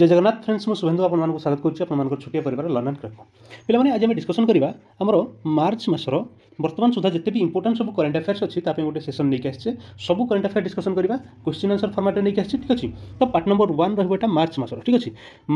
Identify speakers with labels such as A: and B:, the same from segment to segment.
A: जय जगन्नाथ फ्रेंड्स ମୁଁ ଶୁଭେନ୍ଦୁ ଆପଣମାନଙ୍କୁ ସ୍ୱାଗତ କରୁଛି ଆପଣମାନଙ୍କର ଛୋଟିଆ ପରିବାର ଲଣ୍ଡନ କ୍ରାଫ୍ଟ ପିଲାମାନେ ଆଜି ଆମେ ଡିସ୍କସନ୍ କରିବା ଆମର ମାର୍ଚ୍ଚ ମାସର বর্তমান সুদ্ধা যেতে বি ইম্পর্টাট সব করেন্ট আফেয়ার্স অছি তাপে গোটে সেসন নিয়ে আসছে সব করেন্ট আফেয়ার ডিসকসন করা কোশ্চিন আনসর ফর্মাটে নিয়ে আসছি ঠিক আছে তো পার্ট নম্বর ওয়ান রহব এটা মার্চ মাসর ঠিক আছে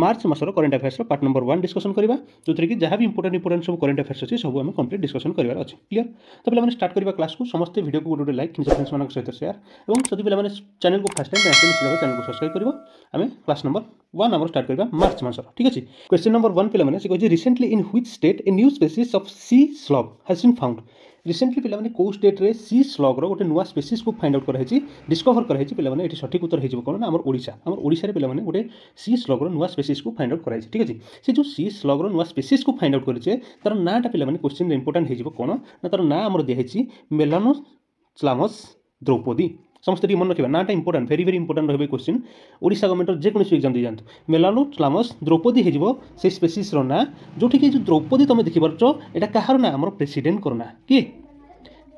A: মার্চ মাসর করেন্ট আফেয়ার্সর পার্ট নম্বর ওয়ান ডিসকসন করা যেথে কি যা বি ইম্পর্টাট ইম্পর্টাট সব করেন্ট আফেয়ার্স অছি সব আমি কমপ্লিট ডিসকসন করার অছি ক্লিয়ার তো পিলামানে স্টার্ট করা ক্লাসକୁ ସମସ୍ତେ ଭିଡ଼ିଓକୁ ଗୋଟେ ଗୋଟେ ଲାଇକ୍ ନିଜ ଫ୍ରେଣ୍ଡ୍ସମାନଙ୍କ ସହିତ ସେୟାର ଏବଂ ଯଦି ପିଲାମାନେ ଚ୍ୟାନେଲ୍କୁ ଫାର୍ଷ୍ଟ ଟାଇମ୍ ଆସିବେ ନିଶ୍ଚିତ ଭାବେ ଚ୍ୟାନେଲ୍କୁ ସବସ୍କ୍ରାଇବ୍ କରିବ ଆମେ କ୍ଲାସ୍ ନମ୍ବର ୱାନ୍ ଆମର ଷ୍ଟାର୍ଟ କରିବା ମାର୍ଚ୍ଚ ମାସର ଠିକ୍ ଅଛି କ୍ୱେଶ୍ଚନ୍ ନମ୍ବର ୱାନ୍ ପିଲାମାନେ ସେ କହିଛି recently in which state a new species of sea slug has been found recently পিলামানে কেউ স্টেট্রে সি স্লগ্র গোটে নূয়া স্পেসিসকু ফাইন্ড আউট করা হয়েছে ডিসকভর করা হয়েছে পিলামানে এটি সঠিক উত্তর হয়েছে কোণ আমার ওড়িশা আমার ওড়িশার পিলামানে গোটে সি স্লগ্র নূয়া স্পেসিসকু ফাইন্ড আউট করা হয়েছে ঠিক আছে সে যে সি স্লগ্র নূয়া স্পেসিসকু ফাইন্ড আউট করেছে তার নাটা পিলামানে কোশ্চিন ইম্পর্টান্ট হয়েছে কোণ না তার না আমার দিয়েছে মেলানো স্লামস দ্রৌপদী ସମସ୍ତେ ମନେ ରଖିବେ ନାଁଟା ଇମ୍ପୋର୍ଟାଣ୍ଟ ଭେରି ଭେରି ଇମ୍ପୋର୍ଟାଣ୍ଟ ରହିବେ କୋଶ୍ଚିନ୍ ଓଡ଼ିଶା ଗଭର୍ଣ୍ଣମେଣ୍ଟର ଯେକୌଣସି ଏକ୍ଜାମ୍ ଦେଇଯାଆନ୍ତୁ ମେଲାନୋଟ୍ଲାମସ୍ ଦ୍ରୌପଦୀ ହେଇଯିବ ସେଇ ସ୍ପେସିସ୍ର ନାଁ ଯେଉଁଠିକି ଯେଉଁ ଦ୍ରୌପଦୀ ତୁମେ ଦେଖିପାରୁଛ ଏଇଟା କାହାର ନାଁ ଆମର ପ୍ରେସିଡେଣ୍ଟଙ୍କର ନାଁ କି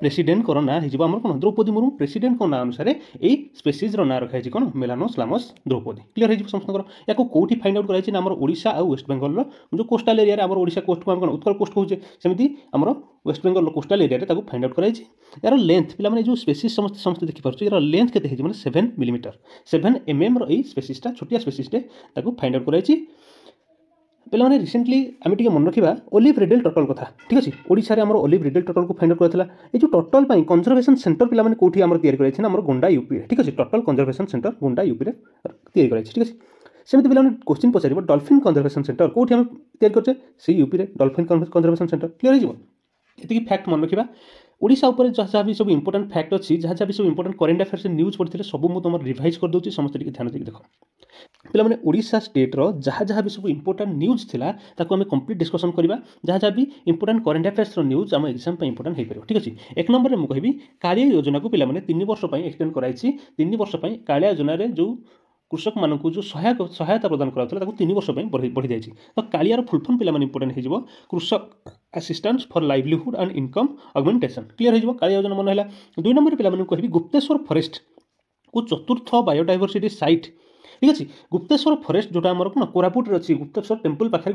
A: ପ୍ରେସିଡେଣ୍ଟଙ୍କର ନାଁ ହେଇଯିବ ଆମର କ'ଣ ଦ୍ରୌପଦୀ ମୁର୍ମୁ ପ୍ରେସିଡେଣ୍ଟଙ୍କ ନାଁ ଅନୁସାରେ ଏଇ ସ୍ପେସିଜ୍ର ନାଁ ରଖାଯାଇଛି କ'ଣ ମେଲାନୋସ୍ ଲାମସ୍ ଦ୍ରୌପଦୀ କ୍ଲିୟର ହେଇଯିବ ସମସ୍ତଙ୍କର ୟାକୁ କେଉଁଠି ଫାଇଣ୍ଡ ଆଉଟ୍ କରାଯାଇଛି ନା ଆମର ଓଡ଼ିଶା ଆଉ ୱେଷ୍ଟବେଙ୍ଗଲର ଯେଉଁ କୋଷ୍ଟାଲ ଏରିଆରେ ଆମର ଓଡ଼ିଶା କୋଷ୍ଟକୁ ଆମେ କ'ଣ ଉତ୍କଳ କୋଷ୍ଟ କହୁଛେ ସେମିତି ଆମର ୱେଷ୍ଟବେଙ୍ଗଲର କୋଷ୍ଟାଲ ଏରିଆରେ ତାକୁ ଫାଇଣ୍ଡ ଆଉଟ୍ କରାଯାଇଛି ଏହାର ଲେନ୍ଥ ପିଲାମାନେ ଯେଉଁ ସ୍ପେସିସ୍ ସମସ୍ତେ ସମସ୍ତେ ଦେଖିପାରୁଛୁ ଏହାର ଲେନ୍ଥ କେତେ ହେଇଛି ମାନେ ସେଭେନ୍ ମିଲିମିଟର ସେଭେନ୍ ଏମ୍ଏମ୍ର ଏଇ ସ୍ପେସିସ୍ଟା ଛୋଟିଆ ସ୍ପେସିସ୍ଟେ ତାକୁ ଫାଇଣ୍ଡ ଆଉଟ୍ କରାଯାଇଛି ପିଲାମାନେ ରିସେଣ୍ଟଲି ଆମେ ଟିକେ ମନେ ରଖିବା ଓଲିଭ୍ ରିଡେଲ୍ ଟଟଲ୍ କଥା ଠିକ୍ ଅଛି ଓଡ଼ିଶାରେ ଆମର ଓଲିଭ୍ ରିଡେଲ୍ ଟଟଲ୍କୁ ଫାଇଣ୍ଡ ଆଉଟ୍ କରାଥିଲା ଏଇ ଯେଉଁ ଟଟଲ୍ ପାଇଁ କନଜର୍ଭେସନ୍ ସେଣ୍ଟର ପିଲାମାନେ କେଉଁଠି ଆମର ତିଆରି କରାଯାଇଛି ନା ଆମର ଗୋଣ୍ଡା ୟୁପିରେ ଠିକ୍ ଅଛି ଟଟଲ୍ କନଜର୍ଭେସନ୍ ସେଣ୍ଟର ଗୋଣ୍ଡା ୟୁପିରେ ତିଆରି କରାଯାଇଛି ଠିକ୍ ଅଛି ସେମିତି ପିଲାମାନେ କୋଶ୍ଚିନ୍ ପଚାରିବ ଡଲଫିନ୍ କନଜର୍ଭେସନ୍ ସେଣ୍ଟର କେଉଁଠି ଆମେ ତିଆରି କରୁଛେ ସେଇ ୟୁପିରେ ଡଲଫିନ୍ କନଜର୍ଭେସନ୍ ସେଣ୍ଟର କ୍ଲିୟର୍ ହେଇଯିବ ଏତିକି ଫ୍ୟାକ୍ଟ ମନେ ରଖିବା ଓଡ଼ିଶା ଉପରେ ଯାହା ଯାହା ବି ସବୁ ଇମ୍ପୋର୍ଟାଣ୍ଟ ଫ୍ୟାକ୍ଟ ଅଛି ଯାହା ଯାହା ବି ସବୁ ଇମ୍ପୋର୍ଟାଣ୍ଟ କରେଣ୍ଟ ଆଫେୟାର୍ସ ନ୍ୟୁଜ୍ ପଡ଼ିଥିଲେ ସବୁ ମୁଁ ତୁମର ରିଭାଇଜ୍ କରିଦେଉଛି ସମସ୍ତେ ଟିକେ ଧ୍ୟାନ ଦେଇକି ଦେଖ ପିଲାମାନେ ଓଡ଼ିଶା ଷ୍ଟେଟ୍ର ଯାହା ଯାହା ବି ସବୁ ଇମ୍ପୋର୍ଟାଣ୍ଟ ନ୍ୟୁଜ୍ ଥିଲା ତାକୁ ଆମେ କମ୍ପ୍ଲିଟ୍ ଡିସ୍କସନ୍ କରିବା ଯାହା ଯାହା ବି ଇମ୍ପୋର୍ଟାଣ୍ଟ କରେଣ୍ଟ ଆଫେୟାର୍ସର ନ୍ୟୁଜ୍ ଆମ ଏକ୍ଜାମ୍ ପାଇଁ ଇମ୍ପୋର୍ଟାଣ୍ଟ ହୋଇପାରିବ ଠିକ୍ ଅଛି ଏକ ନମ୍ବରରେ ମୁଁ କହିବି କାଳିଆ ଯୋଜନାକୁ ପିଲାମାନେ ତିନି ବର୍ଷ ପାଇଁ ଏକ୍ସଟେଣ୍ଡ କରାଯାଇଛି ତିନି ବର୍ଷ ପାଇଁ କାଳିଆ ଯୋଜନାରେ ଯେଉଁ କୃଷକମାନଙ୍କୁ ଯେଉଁ ସହାୟକ ସହାୟତା ପ୍ରଦାନ କରାଯାଉଥିଲା ତାକୁ ତିନି ବର୍ଷ ପାଇଁ ବଢ଼ିଯାଇଛି ତ କାଳିଆର ଫୁଲଫର୍ମ ପିଲାମାନେ ଇମ୍ପୋର୍ଟାଣ୍ଟ ହେଇଯିବ Krushak assistance for livelihood and income augmentation clear ହେଇଯିବ କାଳିଆ ଯୋଜନା ମନେ ହେଲା ଦୁଇ ନମ୍ବରରେ ପିଲାମାନଙ୍କୁ କହିବି ଗୁପ୍ତେଶ୍ୱର ଫରେଷ୍ଟକୁ ଚତୁର୍ଥ ବାୟୋଡାଇଭର୍ସିଟି ସାଇଟ୍ ঠিক ଅଛି ଗୁପ୍ତେଶ୍ୱର ଫରେଷ୍ଟ ଯେଉଁଟା ଆମର କ'ଣ କୋରାପୁଟରେ ଅଛି ଗୁପ୍ତେଶ୍ୱର ଟେମ୍ପଲ୍ ପାଖରେ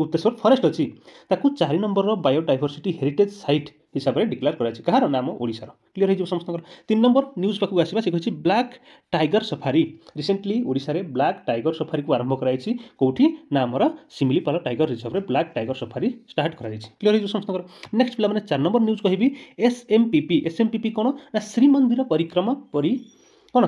A: ଗୁପ୍ତେଶ୍ୱର ଫରେଷ୍ଟ ଅଛି ତାକୁ ଚାରି ନମ୍ବରର ବାୟୋଡାଇଭର୍ସିଟି ହେରିଟେଜ୍ ସାଇଟ୍ ହିସାବରେ ଡିକ୍ଲେୟାର କରାଯାଇଛି କାହାର ନାମ ଓଡ଼ିଶାର କ୍ଲିୟର ହେଇଯିବ ସମସ୍ତଙ୍କର ତିନି ନମ୍ବର ନ୍ୟୁଜ୍ ପାଖକୁ ଆସିବା ସେ କହିଛି ବ୍ଲାକ୍ ଟାଇଗର ସଫାରି ରିସେଣ୍ଟଲି ଓଡ଼ିଶାରେ ବ୍ଲାକ୍ ଟାଇଗର ସଫାରିକୁ ଆରମ୍ଭ କରାଯାଇଛି କେଉଁଠି ନା ଆମର ଶିମିଳିପାଳ ଟାଇଗର ରିଜର୍ଭରେ ବ୍ଲାକ୍ ଟାଇଗର ସଫାରି ଷ୍ଟାର୍ଟ କରାଯାଇଛି କ୍ଲିୟର ହେଇଯିବ ସମସ୍ତଙ୍କର ନେକ୍ସଟ ପିଲାମାନେ ଚାରି ନମ୍ବର ନ୍ୟୁଜ୍ କହିବି ଏସ୍ଏମ୍ପିପି ଏସ୍ଏମ୍ପିପି କ'ଣ ନା ଶ୍ରୀମନ୍ଦିର ପରିକ୍ରମା ପରି କ'ଣ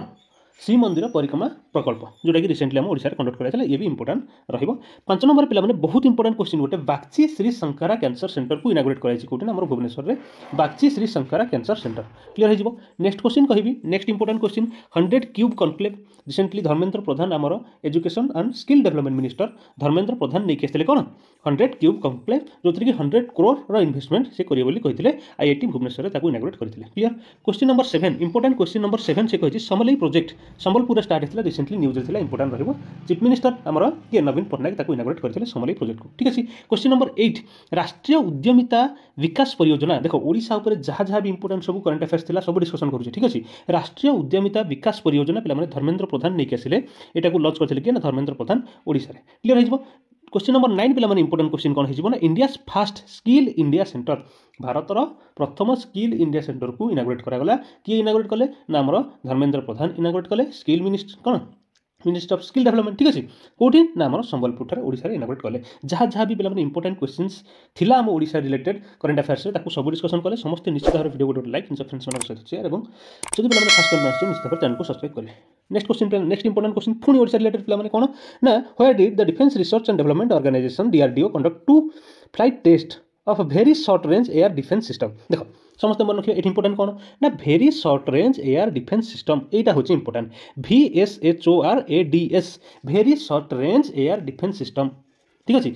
A: ଶ୍ରୀମନ୍ଦିର ପରିକ୍ରମା ପ୍ରକଳ୍ପ ଯେଉଁଟାକି ରିସେଣ୍ଟଲି ଆମ ଓଡ଼ିଶାରେ କଣ୍ଡକ୍ଟ କରାଯାଇଥିଲା ଇଏ ବି ଇମ୍ପୋର୍ଟାଣ୍ଟ ରହିବ ପାଞ୍ଚ ନମ୍ବର ପିଲାମାନେ ବହୁତ ଇମ୍ପୋର୍ଟାଣ୍ଟ କ୍ୱେଶ୍ଚିନ୍ ଗୋଟେ ବାକ୍ଚି ଶ୍ରୀ ଶଙ୍କରା କ୍ୟାନ୍ସର ସେଣ୍ଟରକୁ ଇନାଗୁରେଟ୍ କରାଯାଇଛି କେଉଁଠି ଆମର ଭୁବନେଶ୍ୱରରେ Bagchi Shri Sankara cancer centre clear ହେଇଯିବ ନେକ୍ସଟ କ୍ୱେଶ୍ଚିନ୍ କହିବି next important question hundred cube conclave recently Dharmendra Pradhan ଆମର education and skill development minister Dharmendra Pradhan ନେଇକି ଆସିଥିଲେ କ'ଣ ହଣ୍ଡ୍ରେଡ଼ କ୍ୟୁବ୍ କନକ୍ଲେଭ୍ ଯେଉଁଥିରେ କି ହଣ୍ଡ୍ରେଡ଼ କ୍ରୋର୍ର ଇନଭେଷ୍ଟମେଣ୍ଟ ସେ କରିବେ ବୋଲି କହିଥିଲେ ଆଇଆଇଟି ଭୁବନେଶ୍ୱରରେ ତାକୁ ଇନାଗୁରେଟ୍ କରିଥିଲେ clear question number seven important question number seven ସେ କହିଛି ସମଲେଇ ପ୍ରୋଜେକ୍ଟ ସମ୍ବଲପୁରରେ ଷ୍ଟାର୍ଟ ହେଇଥିଲା ରିସେଣ୍ଟଲି ନ୍ୟୁଜ୍ରେ ଥିଲା ଇମ୍ପୋର୍ଟାଣ୍ଟ ରହିବ ଚିଫ୍ ମିନିଷ୍ଟର ଆମର କିଏ ନବୀନ ପଟ୍ଟନାୟକ ତାକୁ ଇନାଗୁରେଟ୍ କରିଥିଲେ ସମଲେଇ ପ୍ରୋଜେକ୍ଟକୁ ଠିକ୍ ଅଛି କ୍ୱେଶ୍ଚିନ୍ ନମ୍ବର ଏଇଟ୍ ରାଷ୍ଟ୍ରୀୟ ଉଦ୍ୟମିତା ବିକାଶ ପରିଯୋଜନା ଦେଖ ଓଡ଼ିଶା ଉପରେ ଯାହା ଯାହା ବି ଇମ୍ପୋର୍ଟାଣ୍ଟ ସବୁ କରେଣ୍ଟ ଆଫେୟାର୍ସ ଥିଲା ସବୁ ଡିସ୍କସନ୍ କରୁଛି ଠିକ୍ ଅଛି ରାଷ୍ଟ୍ରୀୟ ଉଦ୍ୟମିତା ବିକାଶ ପରିଯୋଜନା ପିଲାମାନେ ଧର୍ମେନ୍ଦ୍ର ପ୍ରଧାନ ନେଇକି ଆସିଲେ ଏଟାକୁ ଲଞ୍ଚ କରିଥିଲେ କି ନା ଧର୍ମେନ୍ଦ୍ର ପ୍ରଧାନ ଓଡ଼ିଶାରେ କ୍ଲିୟର୍ ହେଇଯିବ কোশ্চিন নম্বর নাইন পিলামানে ইম্পর্টাট কোশ্চিন কোণ হয়েছে না ইন্ডিয়া ফাষ্ট স্কিল ইন্ডিয়া সেটর ভারতর প্রথম স্কিল ইন্ডিয়া সেটরক ইনাগুরেট করা কি ইনাগুরেট কলে না আমার ধর্মেন্দ্র প্রধান ইনাগুরেট কলে স্কিল মিনিষ্টর কোণ ମିନିଷ୍ଟ୍ରି ଅଫ୍ ସ୍କିଲ୍ ଡେଭଲପମେଣ୍ଟ ଠିକ୍ ଅଛି କେଉଁଠି ନା ଆମର ସମ୍ବଲପୁରଠାରେ ଓଡ଼ିଶାରେ ଇନୋଭେଟ୍ କଲେ ଯାହା ଯାହା ବି ପିଲାମାନେ ଇମ୍ପୋର୍ଟାଣ୍ଟ କ୍ୱେଶ୍ଚିନ୍ସ ଥିଲା ଆମ ଓଡ଼ିଶା ରିଲେଟେଡ୍ କରେଣ୍ଟ ଆଫେୟାର୍ସରେ ତାକୁ ସବୁ ଡିସ୍କସନ୍ କଲେ ସମସ୍ତେ ନିଶ୍ଚିତ ଭାବରେ ଭିଡ଼ିଓ ଗୋଟେ ଲାଇକ୍ ନିଜ ଫ୍ରେଣ୍ଡ୍ସମାନଙ୍କ ସହିତ ସେୟାର ଏବଂ ଯଦି ପିଲାମାନେ ଫାଷ୍ଟ ଟାଇମ୍ ଆସିଛନ୍ତି ନିଶ୍ଚିତ ଭାବରେ ଚ୍ୟାନେଲକୁ ସବସ୍କ୍ରାଇବ୍ କଲେ next question next important question पुणी ओडिशा रिलेटेड पे कौन ना where did the defence research and development organisation DRDO conduct two flight test of very short range air defence system देखो ସମସ୍ତେ ମନେ ରଖିବେ ଏଠି ଇମ୍ପୋର୍ଟାଣ୍ଟ କ'ଣ ନା very short range air defence system ଏଇଟା ହେଉଛି important V S H O R A D S very short range air defence system ଠିକ୍ ଅଛି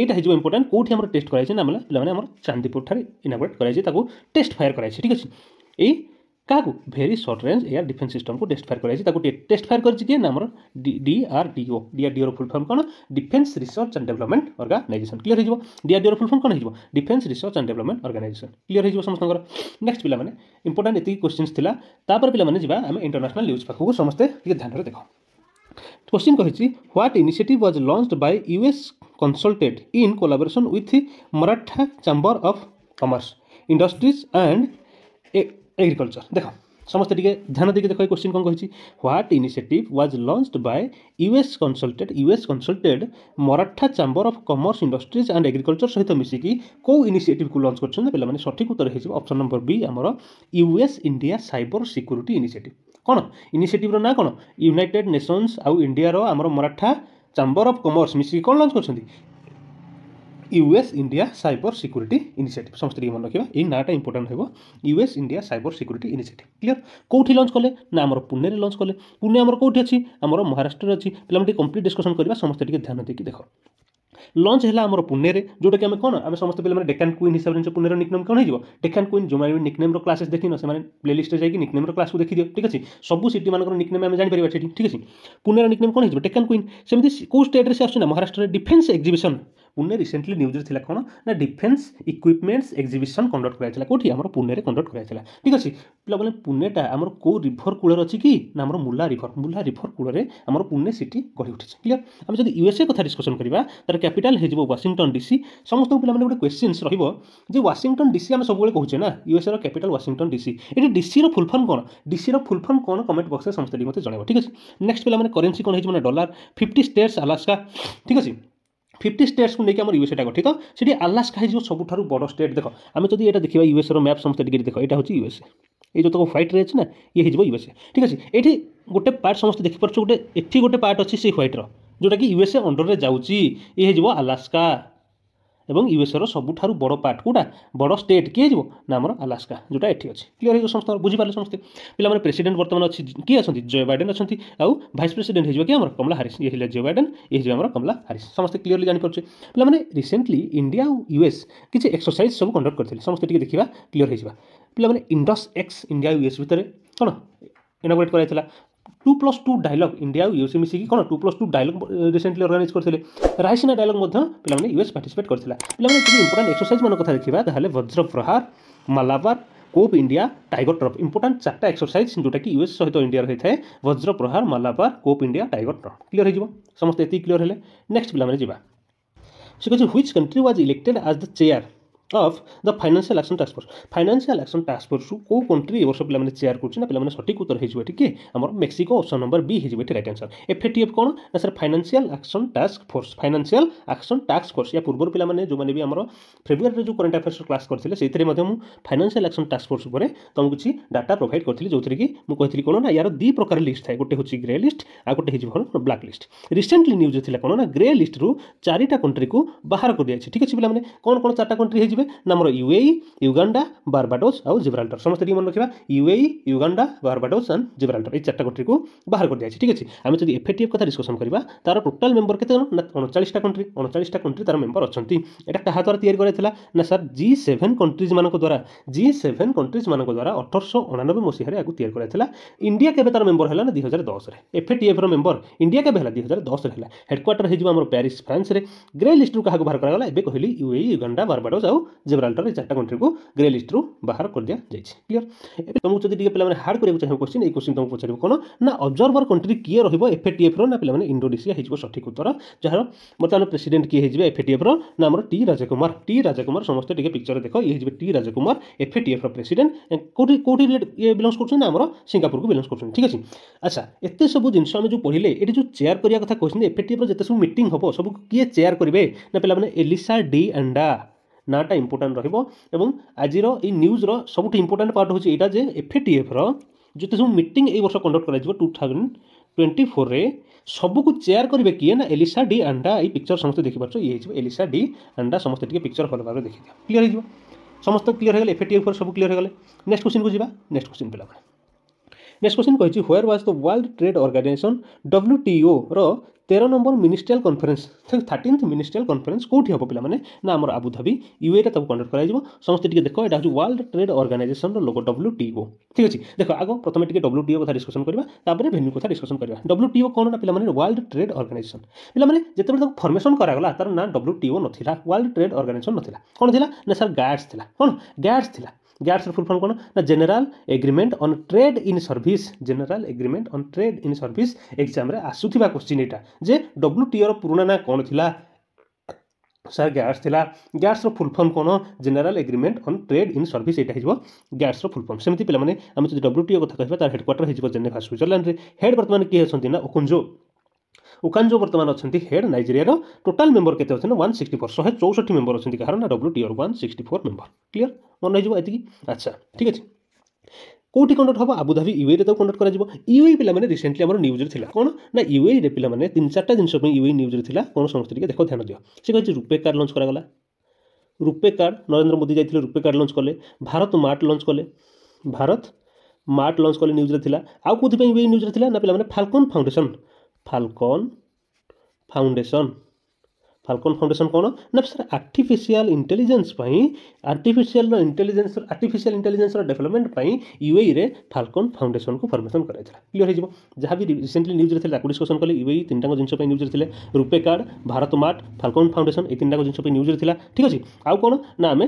A: ଏଇଟା হয়ে ইম্পর্টাট କେଉଁଠି ଆମର টেস্ট করাইছে না বলে পিলামানে আমার চাঁদিপুর ঠারে ইনাগোরেট করাইছে তাকে টেস্ট ফায়ার করাইছে ঠিক আছে କାହାକୁ very short range air defence ସିଷ୍ଟମକୁ ଟେଷ୍ଟ ଫାୟାର କରାଯାଇଛି ତାକୁ ଟେଷ୍ଟ ଫାୟାର କରିଛି କିଏ ନା ଆମର ଡିଆର୍ଡିଓ ଡିଆର୍ଡିଓର ଫୁଲ୍ ଫର୍ମ କ'ଣ defence research and development organisation clear ହେଇଯିବ ଡିଆର୍ଡିଓର ଫୁଲ୍ ଫର୍ମ କ'ଣ ହେଇଯିବ defence research and development organisation clear ହେଇଯିବ ସମସ୍ତଙ୍କର ନେକ୍ସଟ ପିଲାମାନେ ଇମ୍ପୋର୍ଟାଣ୍ଟ ଏତିକି କ୍ୱେଶ୍ଚିନ୍ସ ଥିଲା ତାପରେ ପିଲାମାନେ ଯିବା ଆମେ ଇଣ୍ଟରନ୍ୟାସନାଲ ନ୍ୟୁଜ୍ ପାଖକୁ ସମସ୍ତେ ଟିକେ ଧ୍ୟାନରେ ଦେଖ क्वेश्चन कही what initiative was launched by US consulate in collaboration with Maratha chamber of commerce industries and agriculture দেখ ସମସ୍ତେ ଟିକେ ଧ୍ୟାନ ଦେଇକି ଦେଖ ଏ କୋଶ୍ଚିନ୍ କ'ଣ କହିଛି what initiative was launched by US consulate US consulate Maratha chamber of commerce industries and agriculture ସହିତ ମିଶିକି କେଉଁ ଇନିସିଏଟିଭ୍କୁ ଲଞ୍ଚ କରିଛନ୍ତି ପିଲାମାନେ ସଠିକ୍ ଉତ୍ତର ହେଇଯିବ ଅପସନ୍ ନମ୍ବର ବି ଆମର US India cyber security initiative କ'ଣ ଇନିସିଏଟିଭ୍ର ନାଁ କ'ଣ ୟୁନାଇଟେଡ୍ ନେସନ୍ସ ଆଉ ଇଣ୍ଡିଆର ଆମର ମରାଠା ଚାମ୍ବର ଅଫ୍ କମର୍ସ ମିଶିକି କ'ଣ ଲଞ୍ଚ କରିଛନ୍ତି US India cyber security initiative ସମସ୍ତେ ଟିକେ ମନେ ରଖିବା ଏଇ ନାଁଟା ଇମ୍ପୋର୍ଟାଣ୍ଟ ହେବ US India cyber security initiative clear କେଉଁଠି ଲଞ୍ଚ କଲେ ନା ଆମର ପୁନେରେ ଲଞ୍ଚ କଲେ ପୁନେ ଆମର କେଉଁଠି ଅଛି ଆମର ମହାରାଷ୍ଟ୍ରରେ ଅଛି ପିଲାମାନେ ଟିକେ କମ୍ପ୍ଲିଟ୍ ଡିସ୍କସନ୍ କରିବା ସମସ୍ତେ ଟିକେ ଧ୍ୟାନ ଦେଇକି ଦେଖ ଲଞ୍ଚ ହେଲା ଆମର ପୁନେରେ ଯେଉଁଟାକି ଆମେ କ'ଣ ଆମେ ସମସ୍ତେ ପିଲାମାନେ ଡେକାନ୍ କୁଇନ୍ ହିସାବରେ ଜିନିଷ ପୁନେର ନିକନେମ୍ କ'ଣ ହେଇଯିବ ଡେକାନ୍ କୁଇନ୍ ଯେଉଁମାନେ ନିକନେମ୍ର କ୍ଲାସେସ୍ ଦେଖିନ ସେମାନେ ପ୍ଲେଲିଷ୍ଟରେ ଯାଇକି ନିକନେମ୍ର କ୍ଲାସକୁ ଦେଖିଦିଅ ଠିକ୍ ଅଛି ସବୁ ସିଟିମାନଙ୍କର ନିକନେମ୍ ଆମେ ଜାଣିପାରିବା ସେଠି ଠିକ୍ ଅଛି ପୁନେର ନିକନେମ୍ କ'ଣ ହେଇଯିବ ଡେକାନ୍ କୁଇନ୍ ସେମିତି କେଉଁ ଷ୍ଟେଟ୍ରେ ସେ ଆସୁଛି ନା ମହାରାଷ୍ଟ୍ରରେ ଡିଫେନ୍ସ ଏକ୍ଜିବିସନ୍ ପୁନେ ରିସେଣ୍ଟଲି ନ୍ୟୁଜ୍ରେ ଥିଲା କ'ଣ ନା ଡିଫେନ୍ସ ଇକ୍ୱିପମେଣ୍ଟସ୍ ଏକ୍ଜିବିସନ୍ କଣ୍ଡକ୍ଟ କରାଯାଇଥିଲା କେଉଁଠି ଆମର ପୁନେରେ କଣ୍ଡକ୍ଟ କରାଯାଇଥିଲା ଠିକ୍ ଅଛି ପିଲାମାନେ ପୁନେଟା ଆମର କେଉଁ ରିଭର କୂଳରେ ଅଛି କି ନା ଆମର ମୁଲା ରିଭର ମୁଲା ରିଭର କୂଳରେ ଆମର ପୁନେ ସିଟି ଗଢ଼ି ଉଠିଛି କ୍ଲିୟର ଆମେ ଯଦି ୟୁଏସ୍ଏ କଥା ଡିସ୍କସନ୍ କରିବା ତା'ର କ୍ୟାପିଟାଲ୍ ହେଇଯିବ ୱାଶିଂଟନ୍ ଡିସି ସମସ୍ତଙ୍କୁ ପିଲାମାନେ ଗୋଟେ କ୍ୱେଶ୍ଚିନ୍ସ ରହିବ ଯେ ୱାଶିଂଟନ୍ ଡିସି ଆମେ ସବୁବେଳେ କହୁଛେ ନା ୟୁଏସ୍ଏର କ୍ୟାପିଟାଲ୍ ୱାଶିଂଟନ୍ ଡିସି ଏଠି ଡିସିର ଫୁଲ୍ ଫର୍ମ କ'ଣ ଡିସିର ଫୁଲ୍ ଫର୍ମ କ'ଣ କମେଣ୍ଟ ବକ୍ସରେ ସମସ୍ତେ ଟିକେ ମୋତେ ଜଣାଇବ ଠିକ୍ ଅଛି ନେକ୍ସଟ ପିଲାମାନେ କରେନ୍ସି କ'ଣ ହେଇଛି ମାନେ ଡଲାର ଫିଫ୍ଟି ଷ୍ଟେଟ୍ସ ଆଲାସ୍କା ଠିକ୍ ଅଛି ଫିଫ୍ଟି ଷ୍ଟେଟ୍ସକୁ ନେଇକି ଆମର ୟୁଏସ୍ଏଟା ଗଠିତ ସେଠି ଆଲାସ୍କା ହେଇଯିବ ସବୁଠାରୁ ବଡ଼ ଷ୍ଟେଟ୍ ଦେଖ ଆମେ ଯଦି ଏଇଟା ଦେଖିବା ইউএসএর ମ୍ୟାପ୍ ସମସ୍ତେ টিকি ଦେଖ ଏଇଟା ହେଉଛି ইউএসএ এই যত হোয়াইট রয়েছে না ইয়ে হয়ে যাব ইউএসএ ঠিক আছে এটি গোটে পার্ট সমস্ত দেখিপারছ গোটে এটি গোটে পার্ট অছি সেই হোয়াইটর যেটা কি ইউএসএ অন্ডরের যাচ্ছি ইয়ে হয়ে যাব আলাস্কা এবং ୟୁଏସ୍ର ସବୁଠାରୁ ବଡ଼ ପାର୍ଟ କେଉଁଟା ବଡ଼ ଷ୍ଟେଟ୍ କିଏ ଯିବ ନା ଆମର ଆଲାସ୍କା ଯେଉଁଟା ଏଠି ଅଛି କ୍ଲିଅର୍ ହେଇଯିବ ସମସ୍ତଙ୍କର ବୁଝିପାରିଲେ ସମସ୍ତେ ପିଲାମାନେ ପ୍ରେସିଡେଣ୍ଟ ବର୍ତ୍ତମାନ ଅଛି କିଏ ଅଛନ୍ତି ଜୟ ବାଇଡେନ୍ ଅଛନ୍ତି ଆଉ ଭାଇସ୍ ପ୍ରେସିଡେଣ୍ଟ ହେଇଯିବ କି ଆମର କମଲା ହାରିସ୍ ଇଏ ହେଲେ ଜୟ ବାଇଡେନ୍ ଇଏ ହେଇଯିବ ଆମର କମଲା ହାରିସ୍ ସମସ୍ତେ କ୍ଲିଅରଲି ଜାଣିପାରୁଛେ ପିଲାମାନେ ରିସେଣ୍ଟଲି ଇଣ୍ଡିଆ ଆଉ ୟୁଏସ୍ କିଛି ଏକ୍ସରସାଇଜ୍ ସବୁ କଣ୍ଡକ୍ଟ କରିଥିଲେ ସମସ୍ତେ ଟିକେ ଦେଖିବା କ୍ଲିଅର୍ ହେଇଯିବା ପିଲାମାନେ ଇଣ୍ଡସ୍ ଏକ୍ସ ଇଣ୍ଡିଆ ୟୁଏସ୍ ଭିତରେ କ'ଣ ଇନୋଗ୍ରେଟ୍ କରାଯାଇଥିଲା two plus two dialogue India ଆଉ ୟୁଏସ୍ ମିଶିକି କ'ଣ two plus two dialogue recently organise କରିଥିଲେ ରାଇସିନା ଡାଇଲଗ୍ ମଧ୍ୟ ପିଲାମାନେ ୟୁଏସ୍ ପାର୍ଟିସିପେଟ୍ କରିଥିଲା ପିଲାମାନେ କିଛି ଇମ୍ପୋର୍ଟାଣ୍ଟ ଏକ୍ସରସାଇଜ୍ମାନଙ୍କ କଥା ଦେଖିବା ତାହେଲେ Vajra Prahar Malabar Cope India tiger triumph important ଚାରିଟା ଏକ୍ସରସାଇଜ୍ ଯେଉଁଟାକି ୟୁଏସ୍ ସହିତ ଇଣ୍ଡିଆର ହୋଇଥାଏ Vajra Prahar Malabar Cope India tiger triumph clear ହେଇଯିବ ସମସ୍ତେ ଏତିକି କ୍ଲିଅର୍ ହେଲେ ନେକ୍ସଟ ପିଲାମାନେ ଯିବା ସେ କହୁଛି which country was elected as the chair of the financial action task force financial action task ଫୋର୍ସକୁ କେଉଁ କଣ୍ଟ୍ରି ଏ ବର୍ଷ ପିଲାମାନେ ଚେୟାର କରୁଛି ନା ପିଲାମାନେ ସଠିକ୍ ଉତ୍ତର ହେଇଯିବ ଏଠି କି ଆମର ମେକ୍ସିକୋ ଅପସନ୍ ନମ୍ବର ବି ହେଇଯିବ ଏଠି ରାଇଟ୍ ଆନ୍ସର୍ ଏଫ୍ଏଟିଏଫ୍ କ'ଣ ନା sir financial action task force financial action task force ୟା ପୂର୍ବରୁ ପିଲାମାନେ ଯେଉଁମାନେ ବି ଆମର ଫେବୃଆରୀରେ ଯେଉଁ କରେଣ୍ଟ ଆଫେୟାର୍ସ କ୍ଲାସ୍ କରିଥିଲେ ସେଇଥିରେ ମଧ୍ୟ ମୁଁ ଫାଇନାନ୍ସିଆଲ ଆକ୍ସନ୍ ଟାସ୍କ ଫୋର୍ସ ଉପରେ ତୁମକୁ କିଛି ଡାଟା ପ୍ରୋଭାଇଡ଼ କରିଥିଲି ଯେଉଁଥିରେ କି ମୁଁ କହିଥିଲି କ'ଣ ନା ୟାର ଦୁଇ ପ୍ରକାର ଲିଷ୍ଟ ଥାଏ ଗୋଟେ ହେଉଛି ଗ୍ରେ ଲିଷ୍ଟ ଆଉ ଗୋଟେ ହେଇଯିବ କ'ଣ ବ୍ଲାକ୍ ଲିଷ୍ଟ ରିସେଣ୍ଟଲି ନ୍ୟୁଜ୍ ଥିଲା କ'ଣ ନା ଗ୍ରେ ଲିଷ୍ଟରୁ ଚାରିଟା କଣ୍ଟ୍ରିକୁ ବାହାର କରିଯାଇଛି ଠିକ୍ ଅଛି ପିଲାମାନେ କ'ଣ କ'ଣ ଚାରିଟା କଣ୍ଟ୍ରି ହେଇଯିବ ରଖିବେ ନା ଆମର ୟୁ ୟୁଏଇ ୟୁଗାଣ୍ଡା ବାରବାଡୋସ୍ ଆଉ ଜିବ୍ରାଲ୍ଟର ସମସ୍ତେ ଟିକେ ମନେ ରଖିବା U UAE Uganda Barbados and Gibraltar ଏଇ ଚାରିଟା କଣ୍ଟ୍ରିକୁ ବାହାର କରିଦିଆଯାଇଛି ଠିକ୍ ଅଛି ଆମେ ଯଦି ଏଫଏଟିଏଫ୍ କଥା ଡିସ୍କସନ୍ କରିବା ତାର ଟୋଟାଲ୍ ମେମ୍ବର କେତେ ଜଣ ନା ଅଣଚାଳିଶଟା କଣ୍ଟ୍ରି ଅଣଚାଳିଶଟା କଣ୍ଟ୍ରି ତାର ମେମ୍ବର ଅଛନ୍ତି ଏଇଟା କାହା ଦ୍ୱାରା ତିଆରି କରାଯାଇଥିଲା ନା ସାର୍ ଜି ସେଭେନ୍ କଣ୍ଟ୍ରିଜ୍ମାନଙ୍କ ଦ୍ୱାରା ଜି ସେଭେନ୍ କଣ୍ଟ୍ରିଜ୍ମାନଙ୍କ ଦ୍ୱାରା ଅଠରଶହ ଅଣାନବେ ମସିହାରେ ଆକୁ ତିଆରି କରାଯାଇଥିଲା ଇଣ୍ଡିଆ କେବେ ତାର ମେମ୍ବର ହେଲା ନା ଦୁଇ ହଜାର ଦଶରେ ଏଫଏଟିଏଫ୍ର ମେମ୍ବର ଇଣ୍ଡିଆ କେବେ ହେଲା ଦୁଇ ହଜାର ଦଶରେ ହେଲା ହେଡ଼କ୍ୱାର୍ଟର ହେଇଯିବ ଆମର ପ୍ୟାରିସ୍ ଫ୍ରାନ୍ସରେ ଗ୍ରେ ଲିଷ୍ଟରୁ କାହାକୁ ବାହାର କରାଗଲା ଏବେ କହିଲି ୟୁ ୟୁଏଇ ୟୁଗାଣ୍ଡା ବାରବାଡୋସ୍ ଆଉ ଜେବ୍ରାଲ୍ଟର ଏଇ ଚାରିଟା କଣ୍ଟ୍ରିକୁ ଗ୍ରେ ଲିଷ୍ଟରୁ ବାହାର କରିଦିଆଯାଇଛି କ୍ଲିଅର ଏବେ ତୁମକୁ ଯଦି ଟିକେ ପିଲାମାନେ ହାର୍ଡ଼ କରିବାକୁ ଚାହିଁବ କୋଶ୍ଚିନ୍ ଏଇ କୋଶ୍ଚିନ୍ ତୁମକୁ ପଚାରିବ କ'ଣ ନା ଅବଜର୍ଭର କଣ୍ଟ୍ରି କିଏ ରହିବ ଏଫଏଟିଏଫ୍ର ନା ପିଲାମାନେ ଇଣ୍ଡୋନେସିଆ ହେଇଯିବ ସଠିକ୍ ଉତ୍ତର ଯାହାର ବର୍ତ୍ତମାନ ପ୍ରେସିଡେଣ୍ଟ କିଏ ହେଇଯିବେ ଏଫଏଟିଏଫ୍ର ନା ଆମର ଟି ରାଜକୁମାର ଟି ରାଜକୁମାର ସମସ୍ତେ ଟିକେ ପିକ୍ଚର ଦେଖ ଇଏ ହେଇଯିବେ ଟି ରାଜକୁମାର ଏଫଏଟିଏଫ୍ର ପ୍ରେସିଡେଣ୍ଟ କେଉଁଠି କେଉଁଠି ଇଏ ବିଲଙ୍ଗସ୍ କରୁଛନ୍ତି ନା ଆମର ସିଙ୍ଗାପୁରକୁ ବିଲଙ୍ଗସ୍ କରୁଛନ୍ତି ଠିକ୍ ଅଛି ଆଚ୍ଛା ଏତେ ସବୁ ଜିନିଷ ଆମେ ଯେଉଁ ପଢ଼ିଲେ ଏଠି ଯେଉଁ ଚେୟାର କରିବା କଥା କହିଛନ୍ତି ଏଫଏଟିଏଫ୍ର ଯେତେ ସବୁ ମିଟିଂ ହେବ ସବୁ କିଏ ଚେୟାର କରିବେ ନା ପିଲାମାନେ ଏଲିସା ଡି ଆଣ୍ଡା ନାଁଟା ଇମ୍ପୋର୍ଟାଣ୍ଟ ରହିବ ଏବଂ ଆଜିର ଏଇ ନ୍ୟୁଜ୍ର ସବୁଠୁ ଇମ୍ପୋର୍ଟାଣ୍ଟ ପାର୍ଟ ହେଉଛି ଏଇଟା ଯେ ଏଫ୍ଏଟିଏଫ୍ର ଯେତେ ସବୁ ମିଟିଂ ଏଇ ବର୍ଷ କଣ୍ଡକ୍ଟ କରାଯିବ ଟୁ ଥାଉଜେଣ୍ଡ ଟ୍ୱେଣ୍ଟି ଫୋର୍ରେ ସବୁକୁ ଚେୟାର କରିବେ କିଏ ନା ଏଲିସା ଡି ଆଣ୍ଡା ଏଇ ପିକ୍ଚର ସମସ୍ତେ ଦେଖିପାରୁଛ ଇଏ ହେଇଯିବ ଏଲିସା ଡି ଆଣ୍ଡା ସମସ୍ତେ ଟିକେ ପିକ୍ଚର ଭଲ ଭାବରେ ଦେଖିଦିଅ କ୍ଲିଅର୍ ହେଇଯିବ ସମସ୍ତ କ୍ଲିଅର୍ ହେଇଗଲେ ଏଫ୍ଏଟିଏଫ୍ର ସବୁ କ୍ଲିଅର୍ ହେଇଗଲେ ନେକ୍ସଟ କୋଶ୍ଚିନ୍କୁ ଯିବା ନେକ୍ସଟ କୋଶ୍ଚିନ୍ ପିଲାମାନେ ନେକ୍ସଟ କ୍ୱେଶ୍ଚନ୍ କହିଛି where was the world trade organisation W ଟିଓର ତେର ନମ୍ବର ministerial conference thirteenth ministerial conference କେଉଁଠି ହେବ ପିଲାମାନେ ନା ଆମର ଆବୁଧାବି ୟୁଏରେ ତାକୁ କଣ୍ଡକ୍ଟ କରାଯିବ ସମସ୍ତେ ଟିକେ ଦେଖ ଏଇଟା ହେଉଛି ୱାର୍ଲଡ ଟ୍ରେଡ୍ ଅର୍ଗାନାଇଜେସନର ଲୋକ ଡବ୍ଲ୍ୟୁ ଟିଓ ଠିକ୍ ଅଛି ଦେଖ ଆଗ ପ୍ରଥମେ ଟିକେ ଡବ୍ଲ୍ୟୁ ଟିଓ କଥା ଡିସ୍କସନ୍ କରିବା ତାପରେ ଭେନ୍ୟୁ କଥା ଡିସ୍କସନ୍ କରିବା ଡବ୍ଲ୍ୟୁ ଟିଓ କ'ଣ ନା ପିଲାମାନେ ୱାର୍ଲଡ ଟ୍ରେଡ୍ ଅର୍ଗାନାଇଜେସନ୍ ପିଲାମାନେ ଯେତେବେଳେ ତାକୁ ଫର୍ମେସନ୍ କରାଗଲା ତାର ନାଁ ଡବ୍ଲ୍ୟୁ ଟିଓ ନଥିଲା ୱାର୍ଲଡ ଟ୍ରେଡ୍ ଅର୍ଗାନାଇଜେସନ୍ ନଥିଲା କ'ଣ ଥିଲା ନା ସାର୍ ଗାର୍ଡସ୍ ଥିଲା କ'ଣ ଗାର୍ଡସ୍ ଥିଲା गैट्स फुल फॉर्म कौन ना general agreement on trade in services general agreement on trade in services exam आसुवा क्वेश्चन यहाँ जे डब्ल्यूटीओ पुराणा ना कौन थी ସାର୍ ଗ୍ୟାସ୍ ଥିଲା ଗ୍ୟାସ୍ର ଫୁଲ୍ ଫର୍ମ କ'ଣ general agreement on trade in services ଏଇଟା ହେଇଯିବ ଗ୍ୟାସ୍ର ଫୁଲ୍ ଫର୍ମ ସେମିତି ପିଲାମାନେ ଆମେ ଯଦି ଡବ୍ଲ୍ୟୁଟିଓ କଥା କହିବା ତାର ହେଡ଼କ୍ୱାର୍ଟର ହେଇଯିବ ଜେନେଭା ସ୍ୱିଜରଲ୍ୟାଣ୍ଡରେ ହେଡ଼୍ ବର୍ତ୍ତମାନ କିଏ ଅଛନ୍ତି ନା ଓକୁଞ୍ଜୋ ଉକାଞ୍ଜୋ ବର୍ତ୍ତମାନ ଅଛନ୍ତି ହେଡ୍ ନାଇଜେରିଆର ଟୋଟାଲ୍ ମେମ୍ବର କେତେ ଅଛନ୍ତି ୱାନ୍ ସିକ୍ସଟି ଫୋର୍ ଶହେ ଚଉଷଠି ମେମ୍ବର ଅଛନ୍ତି କାହାର ନା ଡବ୍ଲୁ ଟିଓର one sixty four member clear ମନେ ହେଇଯିବ ଏତିକି ଆଚ୍ଛା ଠିକ୍ ଅଛି କେଉଁଠି କଣ୍ଡକ୍ଟ ହେବ ଆବୁଧାବି ୟୁଏରେ ତାକୁ କଣ୍ଡକ୍ଟ କରାଯିବ ୟୁଏ ପିଲାମାନେ ରିସେଣ୍ଟଲି ଆମର ନ୍ୟୁଜ୍ରେ ଥିଲା କ'ଣ ନା ୟୁଏରେ ପିଲାମାନେ ତିନି ଚାରିଟା ଜିନିଷ ପାଇଁ ୟୁଏ ନ୍ୟୁଜ୍ରେ ଥିଲା କ'ଣ ସମସ୍ତେ ଟିକେ ଦେଖ ଧ୍ୟାନ ଦିଅ ସେ କହିଛି ରୂପେ କାର୍ଡ଼ ଲଞ୍ଚ କରାଗଲା ରୂପେ କାର୍ଡ଼ ନରେନ୍ଦ୍ର ମୋଦି ଯାଇଥିଲେ ରୂପେ କାର୍ଡ଼ ଲଞ୍ଚ କଲେ ଭାରତ ମାର୍ଟ ଲଞ୍ଚ କଲେ ଭାରତ ମାର୍ଟ ଲଞ୍ଚ କଲେ ନ୍ୟୁଜ୍ରେ ଥିଲା ଆଉ କେଉଁଥିପାଇଁ ୟୁଏ ନ୍ୟୁଜ୍ରେ ଥିଲା ନା ପିଲାମାନେ falcon foundation falcon foundation falcon foundation କ'ଣ ନା ସାର୍ ଆର୍ଟିଫିସିଆଲ ଇଣ୍ଟେଲିଜେନ୍ସ ପାଇଁ ଆର୍ଟିଫିସିଆଲ ଇଣ୍ଟେଲିଜେନ୍ସ ଆର୍ଟିଫିସିଆଲ ଇଣ୍ଟେଲିଜେନ୍ସର ଡେଭଲପମେଣ୍ଟ ପାଇଁ ୟୁଏଇରେ ଫାଲକନ୍ ଫାଉଣ୍ଡେସନ୍କୁ ଫର୍ମେସନ୍ କରାଯାଇଥିଲା କ୍ଲିଅର୍ ହେଇଯିବ ଯାହା ବି ରିସେଣ୍ଟଲି ନ୍ୟୁଜ୍ରେ ଥିଲା ତାକୁ ଡିସ୍କସନ୍ କଲେ ୟୁଏଇ ତିନିଟାଙ୍କ ଜିନିଷ ପାଇଁ ନ୍ୟୁଜ୍ରେ ଥିଲେ RuPay card Bharat mart falcon foundation ଏଇ ତିନିଟାଙ୍କ ଜିନିଷ ପାଇଁ ନ୍ୟୁଜ୍ରେ ଥିଲା ଠିକ୍ ଅଛି ଆଉ କ'ଣ ନା ଆମେ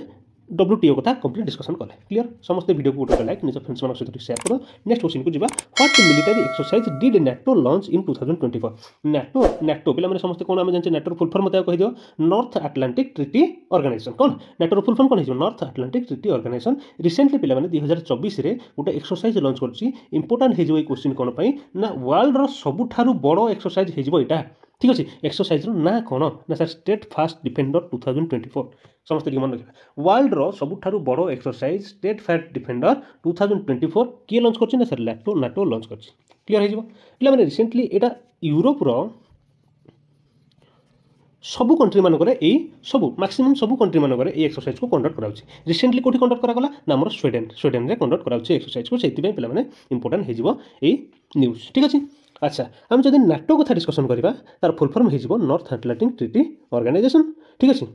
A: ডব্লুটিও কথা কমপ্লিট ডিসকসন কলে ক্লিয়ার সমস্ত ভিডিও গোটে গোটে লাইক নিজ ফ্রেন্ডস মান সহ সেয়ার কর নেক্সট কোশ্চিন যা what military exercise did NATO launch in two thousand twenty four NATO NATO পিলামানে সমস্ত কোণ আমি জানিছে ন্যাটোর ফুল ফর্ম তাকে কহিদিও নর্থ আটলান্টিক ট্রিটি অর্গানাইজেসন কোণ ন্যাটোর ফুল ফর্ম কোণ হয়েছে north Atlantic treaty organisation recently পিলামানে দুই হাজার চবিশে গোটে এক্সরসাইজ লঞ্চ করছি ইম্পর্টাট হয়েଯିବ এই কোশ্চিন কোণ পাই না ওয়ার্ଲଡର ସବୁଠାରୁ ବଡ଼ ଏକ୍ସରସାଇଜ୍ ହେଇଯିବ ଏଇଟା ଠିକ୍ ଅଛି ଏକ୍ସରସାଇଜ୍ର ନାଁ କ'ଣ ନା sir steadfast defender two thousand twenty four ସମସ୍ତେ ଟିକେ ମନେ ରଖିବା ୱାର୍ଲଡ଼ର ସବୁଠାରୁ ବଡ଼ exercise steadfast defender two thousand twenty four କିଏ ଲଞ୍ଚ କରିଛି ନା ସାର୍ ଲାଟୋ ନାଟୋ ଲଞ୍ଚ କରିଛି କ୍ଲିଅର୍ ହେଇଯିବ ପିଲାମାନେ ରିସେଣ୍ଟଲି ଏଇଟା ୟୁରୋପର ସବୁ କଣ୍ଟ୍ରିମାନଙ୍କରେ ଏଇ ସବୁ ମାକ୍ସିମମ୍ ସବୁ କଣ୍ଟ୍ରିମାନଙ୍କରେ ଏଇ ଏକ୍ସରସାଇଜ୍କୁ କଣ୍ଡକ୍ଟ କରାଯାଉଛି ରିସେଣ୍ଟଲି କେଉଁଠି କଣ୍ଡକ୍ଟ କରାଗଲା ନା ଆମର ସ୍ୱିଡେନ୍ ସ୍ୱିଡେନ୍ରେ କଣ୍ଡକ୍ଟ କରାଯାଉଛି ଏକ୍ସରସାଇଜ୍କୁ ସେଥିପାଇଁ ପିଲାମାନେ ଇମ୍ପୋର୍ଟାଣ୍ଟ ହେଇଯିବ ଏଇ ନ୍ୟୁଜ୍ ଠିକ୍ ଅଛି আচ্ছা আমি যদি নাটো কথা ডিসকসন করা তার ফুল ফর্ম হয়ে নর্থ আটলাটিক ଟ୍ରିଟି অর্গানাইজেসন ଠିକ୍ ଅଛି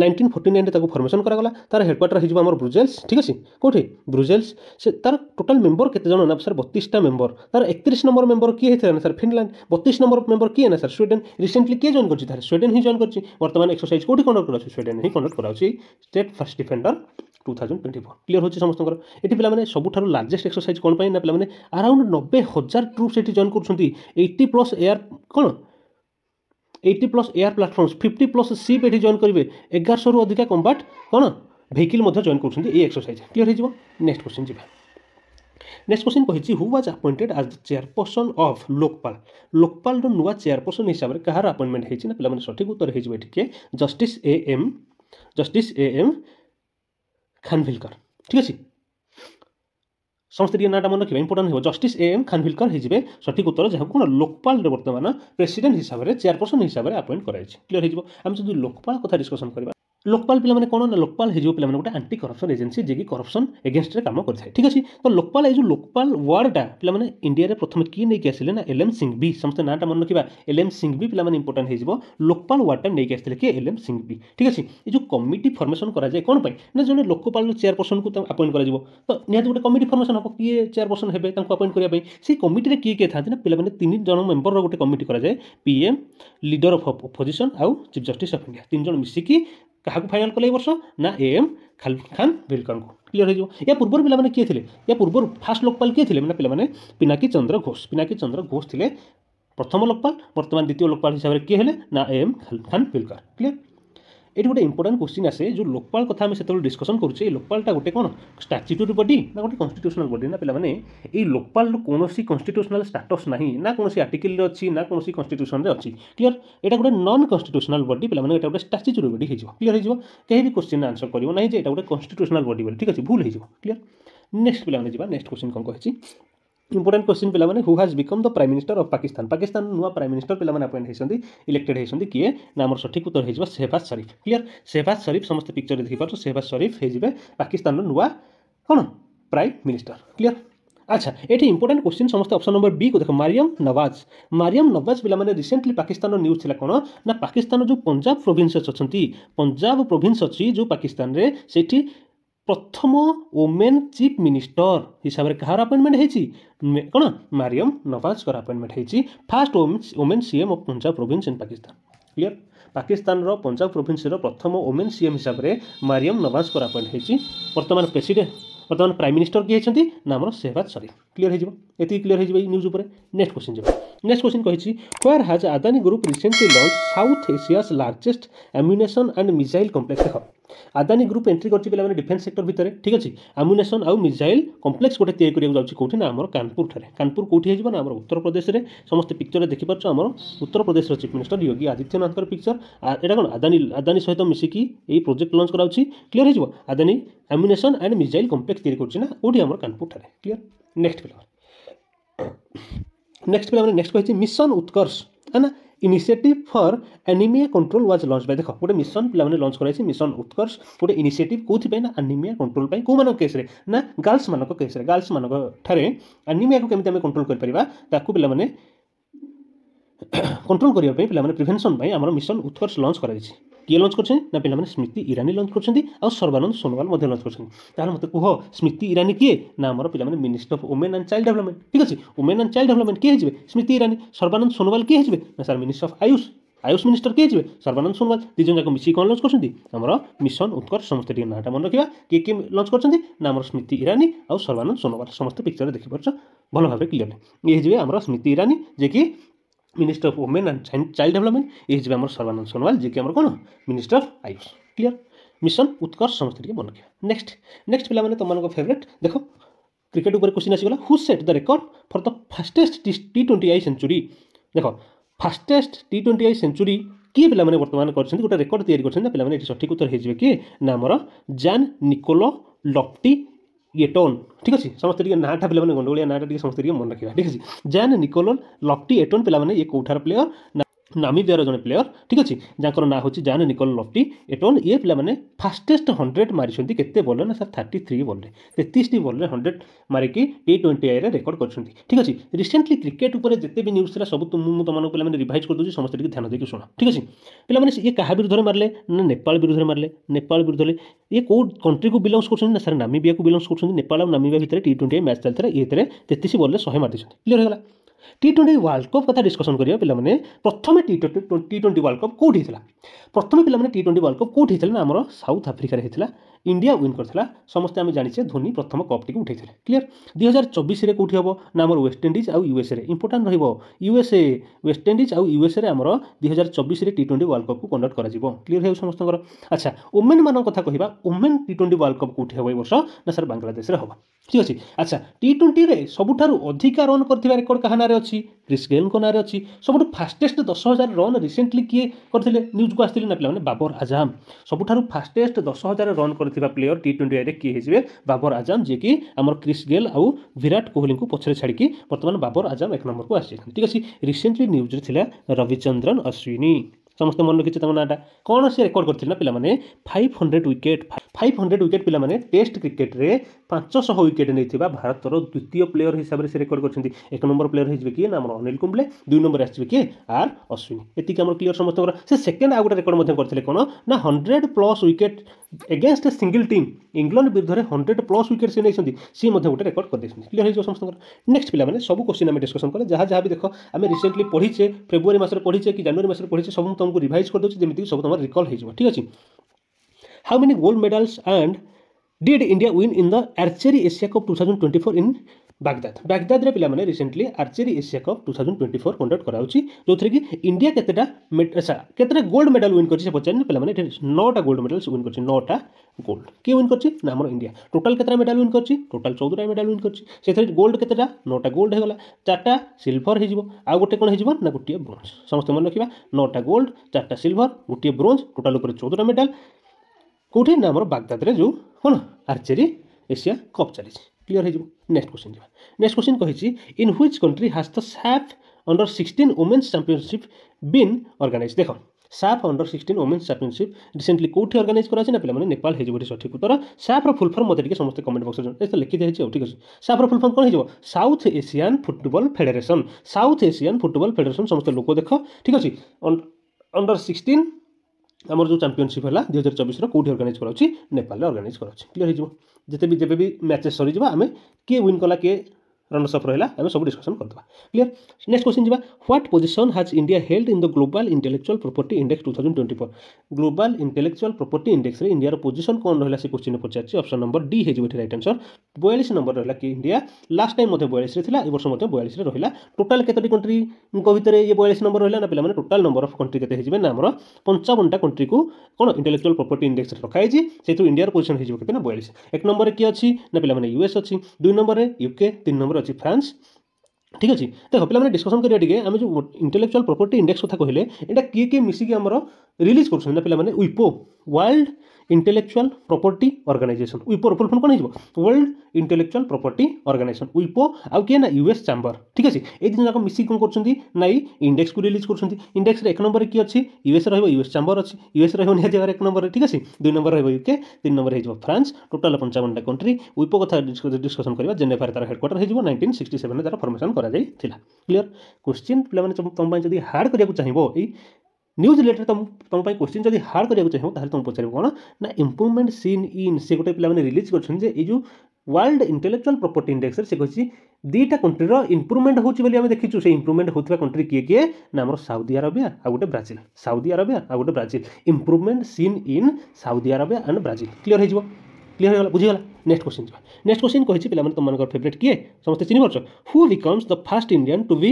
A: নাইনটিন ফোর্টি নাইনে তাকে ফর্মেসন করা তার হেডকোয়ার্টার হয়ে আমার ব্রুজেলস ঠিক আছে কোটি ব্রুজেলস সে তার টোটাল মেম্বর কেতে জন না স্যার বতিশটা মেম্বর তার একত্রিশ নম্বর মেম্বর কি হয়েছিল না স্যার ফিনল্যান্ড বতিশ নম্বর মেম্বর কি না স্যার সুইডেন রিসেন্টলি কে জয়েন করছে তাহলে সুইডেন হি জয়েন করছে বর্তমানে এক্সরসাইজ কোটি কন্ডক্ট করা সুইডেন হি কন্ডক্ট করা steadfast defender two thousand twenty four clear হচ্ছে সমস্তর এটি পিলামানে সবুঠার লার্জেস্ট এক্সরসাইজ কোণ পাই না পিলামানে আরাউন্ড নবে হাজার ট্রুপস এটি জয়েন করছেন এইটি প্লস এয়ার কোণ eighty plus air platforms fifty plus ship ଏଠି ଜଏନ୍ କରିବେ ଏଗାରଶହରୁ ଅଧିକା କମ୍ବାଟ୍ କ'ଣ ଭେହିକିଲ୍ ମଧ୍ୟ ଜଏନ୍ କରୁଛନ୍ତି ଏଇ ଏକ୍ସରସାଇଜ୍ କ୍ଲିଅର୍ ହେଇଯିବ ନେକ୍ସଟ କ୍ୱେଶ୍ଚିନ୍ ଯିବା ନେକ୍ସଟ କ୍ୱେଶ୍ଚିନ୍ କହିଛି who was appointed as the chairperson of Lokpal ଲୋକପାଳର ନୂଆ ଚେୟାରପର୍ସନ୍ ହିସାବରେ କାହାର ଆପଏଣ୍ଟମେଣ୍ଟ ହେଇଛି ନା ପିଲାମାନେ ସଠିକ୍ ଉତ୍ତର ହେଇଯିବ ଏଠି କିଏ justice A M justice A M Khanwilkar ଠିକ୍ ଅଛି ସମସ୍ତେ ଟିକେ ନାଁଟା ମନେ ରଖିବେ ଇମ୍ପୋର୍ଟାଣ୍ଟ ହେବ ଜଷ୍ଟିସ୍ ଏ ଏମ୍ ଖାନଭିଲକର ହେଇଯିବେ ସଠିକ୍ ଉତ୍ତର ଯାହାକୁ କ'ଣ ଲୋକପାଳରେ ବର୍ତ୍ତମାନ ପ୍ରେସିଡେଣ୍ଟ ହିସାବରେ ଚେୟାରପର୍ସନ୍ ହିସାବରେ ଆପଏଣ୍ଟ କରାଯାଇଛି କ୍ଲିୟର ହେଇଯିବ ଆମେ ଯଦି ଲୋକପାଳ କଥା ଡିସ୍କସନ୍ କରିବା লোকপাল পিলামানে କ'ଣ ନା লোকপাল ହେଇଯିବ ପିଲାମାନେ ଗୋଟେ ଆଣ୍ଟି କରପ୍ସନ୍ ଏଜେନ୍ସି ଯିଏକି କରପ୍ସନ୍ ଏଗେନ୍ଷ୍ଟରେ କାମ କରିଥାଏ ଠିକ୍ ଅଛି ତ ଲୋକପାଲ ଏଇ ଯେଉଁ ଲୋକପାଲ ୱାର୍ଡ଼ଟା ପିଲାମାନେ ଇଣ୍ଡିଆରେ ପ୍ରଥମେ କିଏ ନେଇକି ଆସିଲେ ନା ଏଲ୍ ଏମ୍ ସିଂଭି ସମସ୍ତେ ନାଁଟା ମନେ ରଖିବା ଏଲ୍ ଏମ୍ ସିଂଭି ପିଲାମାନେ ଇମ୍ପୋର୍ଟାଣ୍ଟ ହେଇଯିବ ଲୋକପାଲ ୱାର୍ଡ଼ଟା ନେଇକି ଆସିଥିଲେ କିଏ ଏଲ୍ ଏମ୍ ସିଂଭି ଠିକ୍ ଅଛି ଏ ଯେଉଁ କମିଟି ଫର୍ମେସନ୍ କରାଯାଏ କ'ଣ ପାଇଁ ନା ଜଣେ ଲୋକପାଳର ଚେୟାରପର୍ସନକୁ ଆପଏଣ୍ଟ କରାଯିବ ତ ନିହାତି ଗୋଟେ କମିଟି ଫର୍ମେସନ୍ ହେବ କିଏ ଚେୟାରପର୍ସନ୍ ହେବେ ତାଙ୍କୁ ଆପଏଣ୍ଟ କରିବା ପାଇଁ ସେଇ କମିଟିରେ କିଏ କିଏ ଥାନ୍ତି ନା ପିଲାମାନେ ତିନି ଜଣ ମେମ୍ବରର ଗୋଟେ କମିଟି କରାଯାଏ P M leader of opposition আউ চিফ জস্টিস অফ ইন্ডিয়া তিনজন মিশিকি କାହାକୁ ଫାଇନାଲ୍ କଲେ ଏ ବର୍ଷ ନା ଏ ଏମ୍ ଖାନ ବିଲକାଙ୍କୁ କ୍ଲିୟର୍ ହୋଇଯିବ ଏହା ପୂର୍ବରୁ ପିଲାମାନେ କିଏ ଥିଲେ ଏହା ପୂର୍ବରୁ ଫାର୍ଷ୍ଟ ଲୋକପାଲ କିଏ ଥିଲେ ମାନେ ପିଲାମାନେ ପିନାକୀ ଚନ୍ଦ୍ର ଘୋଷ ପିନାକୀ ଚନ୍ଦ୍ର ଘୋଷ ଥିଲେ ପ୍ରଥମ ଲୋକପାଲ ବର୍ତ୍ତମାନ ଦ୍ୱିତୀୟ ଲୋକପାଲ ହିସାବରେ କିଏ ହେଲେ ନା A M Khanwilkar clear ଏଠି ଗୋଟେ ଇମ୍ପୋର୍ଟାଣ୍ଟ କ୍ୱେଶ୍ଚିନ୍ ଆସେ ଯେଉଁ ଲୋକପାଳ କଥା ଆମେ ସେତେବେଳେ ଡିସ୍କସନ୍ କରୁଛେ ଏ ଲୋକପାଳଟା ଗୋଟେ କ'ଣ ଷ୍ଟାଚ୍ୟୁଟୋରୀ ବଡି ନା ଗୋଟେ କନଷ୍ଟିଟ୍ୟୁସନାଲ୍ ବଡି ନା ପିଲାମାନେ ଏଇ ଲୋକପାଳର କୌଣସି କନଷ୍ଟିଟ୍ୟୁସନାଲ୍ ଷ୍ଟାଟସ୍ ନାହିଁ ନା କୌଣସି ଆର୍ଟିକିଲ୍ରେ ଅଛି ନା କୌଣସି କନଷ୍ଟିଟ୍ୟୁସନ୍ରେ ଅଛି କ୍ଲିଅର୍ ଏଇଟା ଗୋଟେ ନନ୍ କନଷ୍ଟିଟ୍ୟୁସନାଲ୍ ବଡି ପିଲାମାନେ ଏଇଟା ଗୋଟେ ଷ୍ଟାଚ୍ୟୁଟୋରୀ ବଡି ହେଇଯିବ କ୍ଲିଅର୍ ହେଇଯିବ କେହି ବି କ୍ୱେଶ୍ଚିନ୍ ଆନ୍ସର୍ କରିବ ନାହିଁ ଯେ ଏଇଟା ଗୋଟେ କନଷ୍ଟିଟ୍ୟୁସନାଲ୍ ବଡି ବୋଲି ଠିକ୍ ଅଛି ଭୁଲ ହେଇଯିବ କ୍ଲିଅର୍ ନେକ୍ସଟ ପିଲାମାନେ ଯିବା ନେକ୍ସଟ କ୍ୱେଶ୍ଚିନ୍ କ'ଣ କହିଛି ইম্পর্টাট କ୍ୱେଶ୍ଚିନ୍ ପିଲାମାନେ who has become the prime minister of Pakistan Pakistan ନୂଆ ପ୍ରାଇମ୍ ମିନିଷ୍ଟର ପିଲାମାନେ ଆପଏଣ୍ଟ ହୋଇଛନ୍ତି ଇଲେକ୍ଟେଡ଼ ହୋଇଛନ୍ତି କିଏ ନା ଆମର ସଠିକ୍ ଉତ୍ତର ହୋଇଯିବ ସେହବାଜ ସରିଫ କ୍ଲିଅର ସେହବାଜ ସରିଫ ସମସ୍ତେ ପିକ୍ଚରରେ ଦେଖିପାରୁଛୁ ସେହବାଜ ସରିଫ ହୋଇଯିବେ ପାକିସ୍ତାନର ନୂଆ କ'ଣ ପ୍ରାଇମ୍ ମିନିଷ୍ଟର କ୍ଲିଅର আচ্ছা এটি ইম্পর্টাট কোশ্চিন সমস্ত অপশন নম্বর বি কু দেখ মারিয়াম নওয়াজ মারিয়াম নওয়াজ পিলামানে রিসেন্টলি পাকিস্তান নিউজ লা কোণ না পাকিস্তান যে পঞ্জাব প্রোভিন্স অনেক পঞ্জাব প্রোভিন্স অছি যে পাকিস্তানের সেইটি प्रथम ओमेन चिफ मिनिस्टर हिसाब से कहार आपइंटमेंट हो कौन मारियम नवाज कर आपइंटमेंट हो first woman CM of Punjab province in Pakistan clear Pakistan रो पंजाब प्रोविंस रो प्रथम ओमेन सीएम हिसाब से मारियम नवाज कर आपइंट होर्तमान प्रेसीडेट बर्तमान प्राइम मिनिस्टर किए अच्छा नाम शेहवाज सरीफ क्लीयर होती क्लीयर हो न्यूज पर नेक्स्ट क्वेश्चन जब नेक्स्ट क्वेश्चन कही where has Adani group recently launch south Asia's largest ammunition and missile complex देख আদানি গ্রুপ এন্ট্রি করছে ପିଲାମାନେ ଡିଫେନ୍ସ ସେକ୍ଟର ଭିତରେ ଠିକ୍ ଅଛି ଆମୁନେସନ୍ ଆଉ ମିସାଇଲ୍ କମ୍ପ୍ଲେକ୍ସ ଗୋଟେ ତିଆରି କରିବାକୁ ଯାଉଛି କେଉଁଠି ନା ଆମର କାନପୁରଠାରେ କାନପୁର କେଉଁଠି ହେଇଯିବ ନା ଆମର ଉତ୍ତରପ୍ରଦେଶରେ ସମସ୍ତେ ପିକ୍ଚରରେ ଦେଖିପାରୁଛୁ ଆମର ଉତ୍ତରପ୍ରଦେଶର ଚିଫ୍ ମିନିଷ୍ଟର ଯୋଗୀ ଆଦିତ୍ୟନାଥଙ୍କର ପିକ୍ଚର ଏଇଟା କ'ଣ ଆଦାନୀ ଆଦାନୀ ସହିତ ମିଶିକି ଏହି ପ୍ରୋଜେକ୍ଟ ଲଞ୍ଚ କରାଯାଉଛି କ୍ଲିଅର୍ ହେଇଯିବ Adani ammunition and missile complex ତିଆରି କରୁଛି ନା କେଉଁଠି ଆମର କାନପୁରଠାରେ କ୍ଲିଅର୍ ନେକ୍ସଟ ପିଲାମାନେ ନେକ୍ସଟ ପିଲାମାନେ ନେକ୍ସଟ କହିଛି ମିଶନ ଉତ୍କର୍ଷ है ना initiative for anaemia control was launch by দেখ গোটে মিশন পিলামানে লঞ্চ କରାଯାଇଛି ମିଶନ ଉତ୍କର୍ଷ ଗୋଟେ ଇନିସିଏଟିଭ୍ କେଉଁଥିପାଇଁ ନା ଆନିମିଆ କଣ୍ଟ୍ରୋଲ୍ ପାଇଁ କେଉଁମାନଙ୍କ କେସ୍ରେ ନା ଗାର୍ଲସମାନଙ୍କ କେସ୍ରେ ଗାର୍ଲସମାନଙ୍କ ଠାରେ ଆନିମିଆକୁ କେମିତି ଆମେ କଣ୍ଟ୍ରୋଲ୍ କରିପାରିବା ତାକୁ ପିଲାମାନେ କଣ୍ଟ୍ରୋଲ୍ କରିବା ପାଇଁ ପିଲାମାନେ ପ୍ରିଭେନ୍ସନ୍ ପାଇଁ ଆମର ମିଶନ ଉତ୍କର୍ଷ ଲଞ୍ଚ କରାଯାଇଛି କିଏ ଲଞ୍ଚ କରିଛନ୍ତି ନା ପିଲାମାନେ ସ୍ମୃତି ଇରାନୀ ଲଞ୍ଚ କରିଛନ୍ତି ଆଉ ସର୍ବାନନ୍ଦ ସୋନୱାଲ ମଧ୍ୟ ଲଞ୍ଚ କରିଛନ୍ତି ତାହେଲେ ମୋତେ କୁହ ସ୍ମୃତି ଇରାନୀ କିଏ ନା ଆମର ପିଲାମାନେ minister of women and child development ଠିକ୍ ଅଛି ଓମେନ୍ ଆଣ୍ଡ ଚାଇଲ୍ଡ ଡେଭଲପମେଣ୍ଟ କିଏ ହେଇଯିବେ ସ୍ମୃତି ଇରାନୀ ସର୍ବାନନ୍ଦ ସୋନୱାଲ କିଏ ହେଇଯିବେ ନା sir minister of Ayush Ayush minister କିଏ ଯିବେ ସର୍ବାନନ୍ଦ ସୋନୱାଲ ଦୁଇ ଜଣ ଯାକ ମିଶିକି କ'ଣ ଲଞ୍ଚ କରୁଛନ୍ତି ଆମର ମିଶନ ଉତ୍କର୍ଷ ସମସ୍ତେ ଟିକେ ନାଁଟା ମନେ ରଖିବା କିଏ କିଏ ଲଞ୍ଚ କରୁଛନ୍ତି ନା ଆମର ସ୍ମୃତି ଇରାନୀ ଆଉ ସର୍ବାନନ୍ଦ ସୋନୱାଲ ସମସ୍ତେ ପିକ୍ଚରରେ ଦେଖିପାରୁଛ ଭଲ ଭାବରେ କ୍ଲିୟରଲି ଇଏ ହେଇଯିବେ ଆମର ସ୍ମୃତି ଇରାନୀ ଯିଏକି minister of women and child development এই হিসেবে আমার সর্বানন্দ সোনোয়াল যে কি আমার কোণ minister of Ayush clear mission Utkarsh সমস্ত টিকে মনে রাখবে নেক্সট নেক্সট পিলা মানে তোমার ফেভরেট দেখ ক্রিকেট উপরে কোশ্চিন আসিগলা who set the record for the fastest T twenty I century দেখ fastest T twenty I century କିଏ ପିଲାମାନେ ବର୍ତ୍ତମାନ କରିଛନ୍ତି ଗୋଟେ ରେକର୍ଡ଼ ତିଆରି କରିଛନ୍ତି ନା ପିଲାମାନେ ଏଠି ସଠିକ୍ ଉତ୍ତର ହେଇଯିବେ କିଏ ନା ଆମର ଜାନ୍ ନିକୋଲୋ ଲପ୍ଟି ইয়ে ଟୋନ୍ ଠିକ୍ ଅଛି ସମସ୍ତେ ଟିକେ ନାଁଟା ପିଲାମାନେ ଗଣ୍ଡଗୋଳିଆ ନାଁଟା ଟିକେ ସମସ୍ତେ ଟିକେ ମନେ ରଖିବା ଠିକ୍ ଅଛି ଜାନ୍ ନିକୋଲନ୍ ଲକ୍ଟି ଏଟୋନ୍ ପିଲାମାନେ ଇଏ କେଉଁଠାର ପ୍ଲେୟର୍ ନାମିବିଆର ଜଣେ ପ୍ଲେୟର ଠିକ୍ ଅଛି ଯାଙ୍କର ନାଁ ହେଉଛି ଜାନ୍ ନିକୋଲ ଲଫ୍ଟି ଏଟନ୍ ଇଏ ପିଲାମାନେ ଫାଷ୍ଟେଷ୍ଟ ହଣ୍ଡ୍ରେଡ଼ ମାରିଛନ୍ତି କେତେ ବଲ୍ରେ ନା ସାର୍ ଥାର୍ଟି ଥ୍ରୀ ବଲ୍ରେ ତେତିଶଟି ବଲ୍ରେ ହଣ୍ଡ୍ରେଡ଼ ମାରିକି ଟି ଟ୍ୱେଣ୍ଟି ଆଇରେ ରେକର୍ଡ଼ କରିଛନ୍ତି ଠିକ୍ ଅଛି ରିସେଣ୍ଟଲି କ୍ରିକେଟ୍ ଉପରେ ଯେତେ ବି ନ୍ୟୁଜ୍ ଥିଲା ସବୁ ମୁଁ ତୁମମାନଙ୍କୁ ପିଲାମାନେ ରିଭାଇଜ୍ କରିଦେଉଛି ସମସ୍ତେ ଟିକେ ଧ୍ୟାନ ଦେଇକି ଶୁଣ ଠିକ୍ ଅଛି ପିଲାମାନେ ଇଏ କାହା ବିରୁଦ୍ଧରେ ମାରିଲେ ନା ନେପାଳ ବିରୁଦ୍ଧରେ ମାରିଲେ ନେପାଳ ବିରୁଦ୍ଧରେ ଇଏ କେଉଁ କଣ୍ଟ୍ରିକୁ ବିଲଙ୍ଗସ୍ କରୁଛନ୍ତି ନା ସାର୍ ନାମିବିଆକୁ ବିଲଙ୍ଗସ୍ କରୁଛନ୍ତି ନେପାଳ ଆଉ ନାମିବିଆ ଭିତରେ ଟି ଟ୍ୱେଣ୍ଟି ମ୍ୟାଚ୍ ଚାଲିଥିଲା ଇଏଥିରେ ତେତିଶ ବଲ୍ରେ ଶହେ ମାରିଦେଇଛନ୍ତି କ୍ଲିୟର୍ ହେଇଗଲା टी वर्ल्ड कप कति डिस्कसन गरेको पहिला प्रथम टेन्ट टी ट्वेन्टी वर्ल्ड कप के प्रथम पहिला ट्वेन्टी वर्ल्ड कप केही नाम साथ आफ्रिक ইন্ডিয়া ୱିନ୍ କରିଥିଲା ସମସ୍ତେ ଆମେ ଜାଣିଛେ ଧୋନି ପ୍ରଥମ କପ୍ଟିକୁ ଉଠାଇଥିଲେ କ୍ଲିଅର୍ ଦୁଇ ହଜାର ଚବିଶରେ କେଉଁଠି ହେବ ନା ଆମର ୱେଷ୍ଟଇଣ୍ଡିଜ୍ ଆଉ ୟୁଏସ୍ଏରେ ଇମ୍ପୋର୍ଟାଣ୍ଟ ରହିବ ୟୁଏସ୍ଏ ୱେଷ୍ଟଇଣ୍ଡିଜ୍ ଆଉ ୟୁଏସ୍ଏରେ ଆମର ଦୁଇ ହଜାର ଚବିଶରେ ଟି ଟ୍ୱେଣ୍ଟି ୱାର୍ଲଡ଼ କପ୍କୁ କଣ୍ଡକ୍ଟ କରାଯିବ କ୍ଲିଅର୍ ହେଉ ସମସ୍ତଙ୍କର ଆଚ୍ଛା ଓମେନ୍ମାନଙ୍କ କଥା କହିବା women T twenty world cup କେଉଁଠି ହେବ ଏ ବର୍ଷ ନା ସାର୍ ବାଂଲାଦେଶରେ ହେବ ଠିକ୍ ଅଛି ଆଚ୍ଛା ଟି ଟ୍ୱେଣ୍ଟିରେ ସବୁଠାରୁ ଅଧିକା ରନ୍ କରିଥିବା ରେକର୍ଡ଼ କାହା ନାଁରେ ଅଛି କ୍ରିସ୍ ଗେଲ୍ଙ୍କ ନାଁରେ ଅଛି ସବୁଠୁ ଫାଷ୍ଟେଷ୍ଟ ଦଶ ହଜାର ରନ୍ ରିସେଣ୍ଟଲି କିଏ କରିଥିଲେ ନ୍ୟୁଜ୍କୁ ଆସିଥିଲେ ନା ପିଲାମାନେ ବାବର ଆଜାମ ସବୁଠାରୁ ଫାଷ୍ଟେଷ୍ଟ ଦଶ ହଜାର ରନ୍ କରିଥିଲେ ଥିବା ପ୍ଲେୟର ଟି ଟ୍ୱେଣ୍ଟି ଆଇରେ କିଏ ହେଇଯିବେ ବାବର ଆଜାମ ଯିଏକି ଆମର କ୍ରିସ୍ ଗେଲ୍ ଆଉ ବିରାଟ କୋହଲିଙ୍କୁ ପଛରେ ଛାଡ଼ିକି ବର୍ତ୍ତମାନ ବାବର ଆଜାମ ଏକ ନମ୍ବରକୁ ଆସିଛନ୍ତି ଠିକ୍ ଅଛି ରିସେଣ୍ଟଲି ନ୍ୟୁଜ୍ରେ ଥିଲା ରବିଚନ୍ଦ୍ରନ ଅଶ୍ୱିନୀ ସମସ୍ତେ ମନେ ରଖିଛି ତାଙ୍କ ନାଁଟା କ'ଣ ସେ ରେକର୍ଡ଼ କରିଥିଲେ ନା ପିଲାମାନେ five hundred wicket five hundred wicket পিলামানে টেস্ট ক্রিকেটরে পাঁচশহ উইকেট নেইଥିବା ଭାରତର ଦ୍ୱିତୀୟ ପ୍ଲେୟର୍ ହିସାବରେ ସେ ରେକର୍ଡ଼ କରିଛନ୍ତି ଏକ ନମ୍ବର ପ୍ଲେୟର୍ ହେଇଯିବେ କିଏ ନା ଆମର ଅନିଲ କୁମ୍ବଲେ ଦୁଇ ନମ୍ବର ଆସିଯିବେ କିଏ ଆର୍ ଅଶ୍ୱିନୀ ଏତିକି ଆମର କ୍ଲିୟର୍ ସମସ୍ତଙ୍କର ସେ ସେକେଣ୍ଡ ଆଉ ଗୋଟେ ରେକର୍ଡ଼ ମଧ୍ୟ କରିଥିଲେ କ'ଣ ନା hundred plus wicket against a single team England ବିରୁଦ୍ଧରେ ହଣ୍ଡ୍ରେଡ଼ ପ୍ଲସ୍ ୱିକେଟ୍ ସେ ନେଇଛନ୍ତି ସିଏ ମଧ୍ୟ ଗୋଟେ ରେକର୍ଡ଼ କରିଦେଇଛନ୍ତି କ୍ଲିୟର୍ ହେଇଯିବ ସମସ୍ତଙ୍କର ନେକ୍ସଟ ପିଲାମାନେ ସବୁ କୋଶ୍ଚିନ୍ ଆମେ ଡିସ୍କସନ୍ କଲେ ଯାହା ଯାହା ବି ଦେଖ ଆମେ ରିସେଣ୍ଟଲି ପଢ଼ିଛେ ଫେବୃଆରୀ ମାସରେ ପଢ଼ିଛେ କି ଜାନୁଆରୀ ମାସରେ ପଢ଼ିଛେ ସବୁ ମୁଁ ତୁମକୁ ରିଭାଇଜ୍ କରିଦେଉଛି ଯେମିତିକି ସବୁ ତୁମର ରିକଲ୍ ହେଇଯିବ ଠିକ୍ ଅଛି how many gold medals and did India win in the archery Asia cup two thousand twenty four in Baghdad बागदाद्रे पाने recently archery Asia cup two thousand twenty four conduct कराई जो थी कि इंडिया के गोल्ड मेडल विन कर पचारे पे नौटा gold medals win कर नौटा गोल्ड किए विन कर इंडिया टोटल कतटा मेडल विन कर टोटाल चौदह मेडल विन कर गोल्ड के नौटा गोल्ड हो गला चार्टा सिल्भर हो गए कौन हो गोटे ब्रोज समस्त मन रखा नौटा गोल्ड चार्टा सिल्भर गोटे ब्रोज टोटाल चौदह मेडल কোটি না আমার বাগদাদরে যে কোণ আর্চেরি এশিয়া কপ চালিছে ক্লিয়ার হয়ে যাব নেক্সট কোশ্চিন যা নেক্সট কোশ্চিন কহিছি in which country has the SAFF under sixteen women's championship been organize দেখ SAFF under sixteen women's championship recently କେଉଁଠି ଅର୍ଗାନାଇଜ୍ କରାଯାଇଛି ନା ପିଲାମାନେ ନେପାଳ ହେଇଯିବ ଏଠି ସଠିକ୍ ଉତ୍ତର ସାଫ୍ର ଫୁଲ୍ ଫର୍ମ ମୋତେ ଟିକେ ସମସ୍ତେ କମେଣ୍ଟ ବକ୍ସରେ ଏଥିରେ ଲେଖି ଦିଆଯାଇଛି ଆଉ ଠିକ୍ ଅଛି ସାଫ୍ର ଫୁଲ୍ ଫର୍ମ କ'ଣ ହେଇଯିବ South Asian Football Federation South Asian Football Federation ସମସ୍ତେ ଲୋକ ଦେଖ ଠିକ୍ ଅଛି ଅଣ୍ଡର ସିକ୍ସଟିନ୍ ଆମର ଯେଉଁ ଚାମ୍ପିଅନସିପ୍ ହେଲା ଦୁଇ ହଜାର ଚବିଶର କେଉଁଠି ଅର୍ଗାନାଇଜ୍ କରାହେଉଛି ନେପାଳରେ ଅର୍ଗାନାଇଜ୍ କରାହେଉଛି କ୍ଲିୟର୍ ହେଇଯିବ ଯେତେ ବି ଯେବେ ବି ମ୍ୟାଚେସ୍ ସରିଯିବ ଆମେ କିଏ ୱିନ୍ କଲା କିଏ ରନର୍ସଅପ୍ ରହିଲା ଆମେ ସବୁ ଡିସ୍କସନ୍ କରିଦେବା କ୍ଲିଅର୍ ନେକ୍ସଟ କ୍ୱେଶ୍ଚିନ୍ ଯିବା what position has India held in the global intellectual property index two thousand twenty four global intellectual property ଇଣ୍ଡେକ୍ସରେ ଇଣ୍ଡିଆର ପୋଜିସନ୍ କ'ଣ ରହିଲା ସେ କ୍ୱେଶ୍ଚିନ୍ ପଚାରିଛି ଅପସନ୍ ନମ୍ବର ଡି ହେଇଯିବ ଏଠି ରାଇଟ୍ ଆନ୍ସର୍ ବୟାଳିଶ ନମ୍ବର ରହିଲା କି ଇଣ୍ଡିଆ ଲାଷ୍ଟ ଟାଇମ୍ ମଧ୍ୟ ବୟାଳିଶରେ ଥିଲା ଏ ବର୍ଷ ମଧ୍ୟ ବୟାଳିଶରେ ରହିଲା ଟୋଟାଲ୍ କେତୋଟି କଣ୍ଟ୍ରିଙ୍କ ଭିତରେ ଇଏ ବୟାଳିଶ ନମ୍ବର ରହିଲା ନା ପିଲାମାନେ ଟୋଟାଲ୍ ନମ୍ବର ଅଫ୍ କଣ୍ଟ୍ରି କେତେ ହେଇଯିବେ ନା ଆମର ପଞ୍ଚାବନଟା କଣ୍ଟ୍ରିକୁ କ'ଣ ଇଣ୍ଟେଲେକ୍ଚୁଆଲ୍ ପ୍ରପର୍ଟି ଇଣ୍ଡେକ୍ସରେ ରଖାଯାଇଛି ସେଥିରୁ ଇଣ୍ଡିଆର ପୋଜିସନ୍ ହେଇଯିବ କେତେ ନା ବୟାଳିଶ ଏକ ନମ୍ବରରେ କିଏ ଅଛି ନା ପିଲାମାନେ ୟୁଏସ୍ ଅଛି ଦୁଇ ନମ୍ବରରେ ୟୁକେ ତିନି ନମ୍ବର ଉପରେ ଅଛି ଫ୍ରାନ୍ସ ঠিক আছে দেখ পিলামানে ডিসকসন করিয়া টিকে আমি যে ইন্টেলেকচুয়াল প্রপর্টি ইন্ডেক্স কথা কহিলে এটা কিয়ে কিয়ে মিশিকি আমার রিলিজ করছেন না পিলামানে উইপো world intellectual property organisation উইপো full form কোন হয়ে ওয়ার্ল্ড ইন্টেলেকচুয়াল প্রপর্টি অর্গানাইজেসন উইপো আউ কে না ইউএস চাম্বর ঠিক আছে এই দিন যাক মিশি কোন করছেন না এই ইন্ডেক্স কু রিলিজ করছেন ইন্ডেক্স এক নম্বরে কি অছি ইউএস রহব ইউএস চাম্বর অছি ইউএস রহব নিহতি ভাবে এক নম্বরে ঠিক আছে দুই নম্বর রহব ইউকে তিন নম্বর হয়ে যাব ফ্রান্স টোটাল পঞ্চাবনটা কন্ট্রি উইপো কথা ডিসকসন করা জেনেভার তার হেডকোয়ার্টার হয়ে যাব নাইনটিন সিক্সটি সেভেন তার ফর্মেসন করা যাই ক্লিয়ার কোশ্চিন পিলামানে তোমা যদি হার্ড করা চাহিব এই ନ୍ୟୁଜ୍ ରିଲେଟେଡ୍ ତୁମ ତୁମ ପାଇଁ କୋଶ୍ଚିନ୍ ଯଦି ହାର୍ଡ଼ କରିବାକୁ ଚାହିଁବ ତାହେଲେ ତୁମେ ପଚାରିବ କ'ଣ ନା ଇମ୍ପ୍ରୁଭମେଣ୍ଟ ସିନ୍ ଇନ୍ ସେ ଗୋଟେ ପିଲାମାନେ ରିଲିଜ୍ କରିଛନ୍ତି ଯେ ଏଇ ଯେଉଁ ୱାର୍ଲଡ ଇଣ୍ଟେଲେକ୍ଚୁଆଲ୍ ପ୍ରପର୍ଟି ଇଣ୍ଡେକ୍ସରେ ସେ କହିଛି ଦୁଇଟା କଣ୍ଟ୍ରିର ଇମ୍ପ୍ରୁଭମେଣ୍ଟ ହେଉଛି ବୋଲି ଆମେ ଦେଖିଛୁ ସେ ଇମ୍ପ୍ରୁଭମେଣ୍ଟ ହେଉଥିବା କଣ୍ଟ୍ରି କିଏ କିଏ ନା ଆମର ସାଉଦି ଆରବିଆ ଆଉ ଗୋଟେ ବ୍ରାଜିଲ ସାଉଦି ଆରବିଆ ଆଉ ଗୋଟେ Brazil improvement seen in Saudi Arabia and Brazil clear ହେଇଯିବ କ୍ଲିଅର୍ ହେଇଗଲା ବୁଝିଗଲା ନେକ୍ସଟ କୋଶ୍ଚିନ୍ ଯିବା ନେକ୍ସଟ କୋଶ୍ଚିନ୍ କହିଛି ପିଲାମାନେ ତୁମମାନଙ୍କର ଫେଭରେଟ୍ କିଏ ସମସ୍ତେ ଚିହ୍ନିପାରୁଛ who becomes the first Indian to be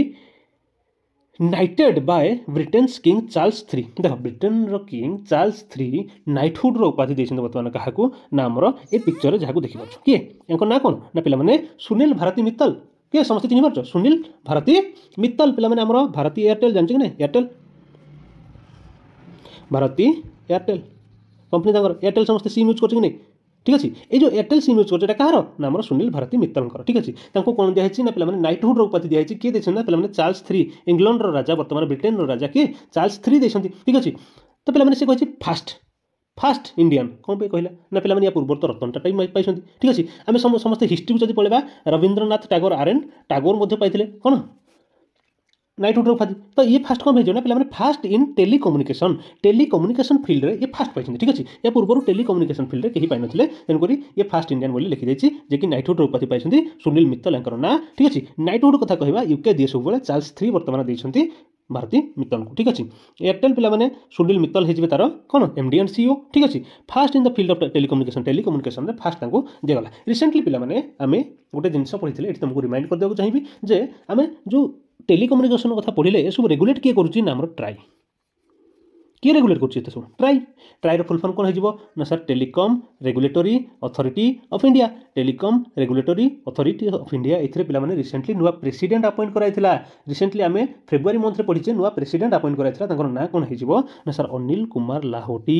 A: knighted by Britain's king Charles three ଦେଖ ବ୍ରିଟେନ୍ର କିଙ୍ଗ ଚାର୍ଲସ୍ ଥ୍ରୀ ନାଇଟହୁଡ଼୍ର ଉପାଧି ଦେଇଛନ୍ତି ବର୍ତ୍ତମାନ କାହାକୁ ନା ଆମର ଏ ପିକ୍ଚରରେ ଯାହାକୁ ଦେଖିପାରୁଛୁ କିଏ ୟାଙ୍କ ନାଁ କ'ଣ ନା ପିଲାମାନେ ସୁନୀଲ ଭାରତୀ ମିତ୍ତଲ କିଏ ସମସ୍ତେ ଚିହ୍ନିପାରୁଛ ସୁନୀଲ ଭାରତୀ ମିତ୍ତଲ ପିଲାମାନେ ଆମର ଭାରତୀ ଏୟାରଟେଲ୍ ଜାଣିଛ କି ନାହିଁ ଏୟାରଟେଲ୍ ଭାରତୀ ଏୟାରଟେଲ୍ କମ୍ପାନୀ ତାଙ୍କର ଏୟାରଟେଲ୍ ସମସ୍ତେ ସିମ୍ ୟୁଜ୍ କରୁଛି କି ନାହିଁ ঠিক ଅଛି ଏଇ ଯେଉଁ ଏୟାରଟେଲ୍ ସିମ୍ ୟୁଜ୍ କରୁଛି ଏଇଟା କାହାର ନା ଆମର ସୁନୀଲ ଭାରତୀ ମିତ୍ତଲଙ୍କର ଠିକ୍ ଅଛି ତାଙ୍କୁ କ'ଣ ଦିଆହେଇଛି ନା ପିଲାମାନେ ନାଇଟ୍ହୁଡ଼୍ର ଉପାଧି ଦିଆହେଇଛି କିଏ ଦେଇଛନ୍ତି ନା ପିଲାମାନେ ଚାର୍ଲସ୍ ଥ୍ରୀ ଇଂଲଣ୍ଡର ରାଜା ବର୍ତ୍ତମାନ ବ୍ରିଟେନ୍ର ରାଜା କିଏ ଚାର୍ଲସ୍ ଥ୍ରୀ ଦେଇଛନ୍ତି ଠିକ୍ ଅଛି ତ ପିଲାମାନେ ସେ କହିଛି ଫାଷ୍ଟ ফার্স্ট ইন্ডিয়ান কম পাই কহিলা না পিলা মানে পূর্বর তো রতন টাটা পাই ঠিক আছে আমি সমস্ত হিস্ট্রি যদি পড়া রবীন্দ্রনাথ টাগোর আর এন টাগোর মধ্যে পাইলে কোণ ନାଇଟ୍ ଉଡ଼୍ର ତ ଇଏ ଫାଷ୍ଟ କ'ଣ ହେଇଯିବ ନା ପିଲାମାନେ first in telecommunication telecommunication ଫିଲ୍ଡରେ ଇଏ ଫାଷ୍ଟ ପାଇଛନ୍ତି ଠିକ୍ ଅଛି ଏ ପୂର୍ବରୁ ଟେଲି କମ୍ୟୁନିକେସନ୍ ଫିଲ୍ଡରେ କେହି ପାଇନଥିଲେ ତେଣୁକରି ଇଏ ଫାଷ୍ଟ ଇଣ୍ଡିଆନ୍ ବୋଲି ଲେଖିଯାଇଛି ଯେ କି ନାଇଟ୍ ଉଡ଼୍ର ଉପାଧି ପାଇଛନ୍ତି ସୁନୀଲ ମିତ୍ତଲ ୟାଙ୍କର ନାଁ ଠିକ୍ ଅଛି ନାଇଟ୍ ଉଡ଼୍ କଥା କହିବା ୟୁକେ ଦିଏ ସବୁବେଳେ ଚାର୍ଲସ୍ ଥ୍ରୀ ବର୍ତ୍ତମାନ ଦେଇଛନ୍ତି ଭାରତୀ ମିତ୍ତଲଙ୍କୁ ଠିକ୍ ଅଛି ଏୟାରଟେଲ୍ ପିଲାମାନେ ସୁନୀଲ ମିତ୍ତଲ ହେଇଯିବେ ତା'ର କ'ଣ ଏମ୍ ଡି ଆଣ୍ଡ ସିଓ ଠିକ୍ ଅଛି first in the field of telecommunication ଟେଲିକମ୍ୟୁନିକେସନ୍ରେ ଫାଷ୍ଟ ତାଙ୍କୁ ଦିଆଗଲା ରିସେଣ୍ଟଲି ପିଲାମାନେ ଆମେ ଗୋଟେ ଜିନିଷ ପଢ଼ିଥିଲେ ଏଠି ତୁମକୁ ରିମାଇଣ୍ଡ କରିଦେବାକୁ ଚାହିଁବି ଯେ ଆମେ ଯେଉଁ ଟେଲିକମ୍ୟୁନିକେସନ୍ କଥା ପଢ଼ିଲେ ଏସବୁ ରେଗୁଲେଟ୍ କିଏ କରୁଛି ନା ଆମର ଟ୍ରାଏ କିଏ ରେଗୁଲେଟ୍ କରୁଛି ଏତେ ସବୁ ଟ୍ରାଇ ଟ୍ରାଇର ଫୁଲ୍ ଫର୍ମ କ'ଣ ହେଇଯିବ ନା sir Telecom Regulatory Authority of India Telecom Regulatory Authority of India ଏଥିରେ ପିଲାମାନେ ରିସେଣ୍ଟଲି ନୂଆ ପ୍ରେସିଡେଣ୍ଟ ଆପଏଣ୍ଟ କରାଯାଇଥିଲା ରିସେଣ୍ଟଲି ଆମେ ଫେବୃଆରୀ ମନ୍ଥରେ ପଢ଼ିଛେ ନୂଆ ପ୍ରେସିଡେଣ୍ଟ ଆପଏଣ୍ଟ କରାଯାଇଥିଲା ତାଙ୍କର ନାଁ କ'ଣ ହେଇଯିବ ନା ସାର୍ ଅନିଲ କୁମାର ଲାହୋଟି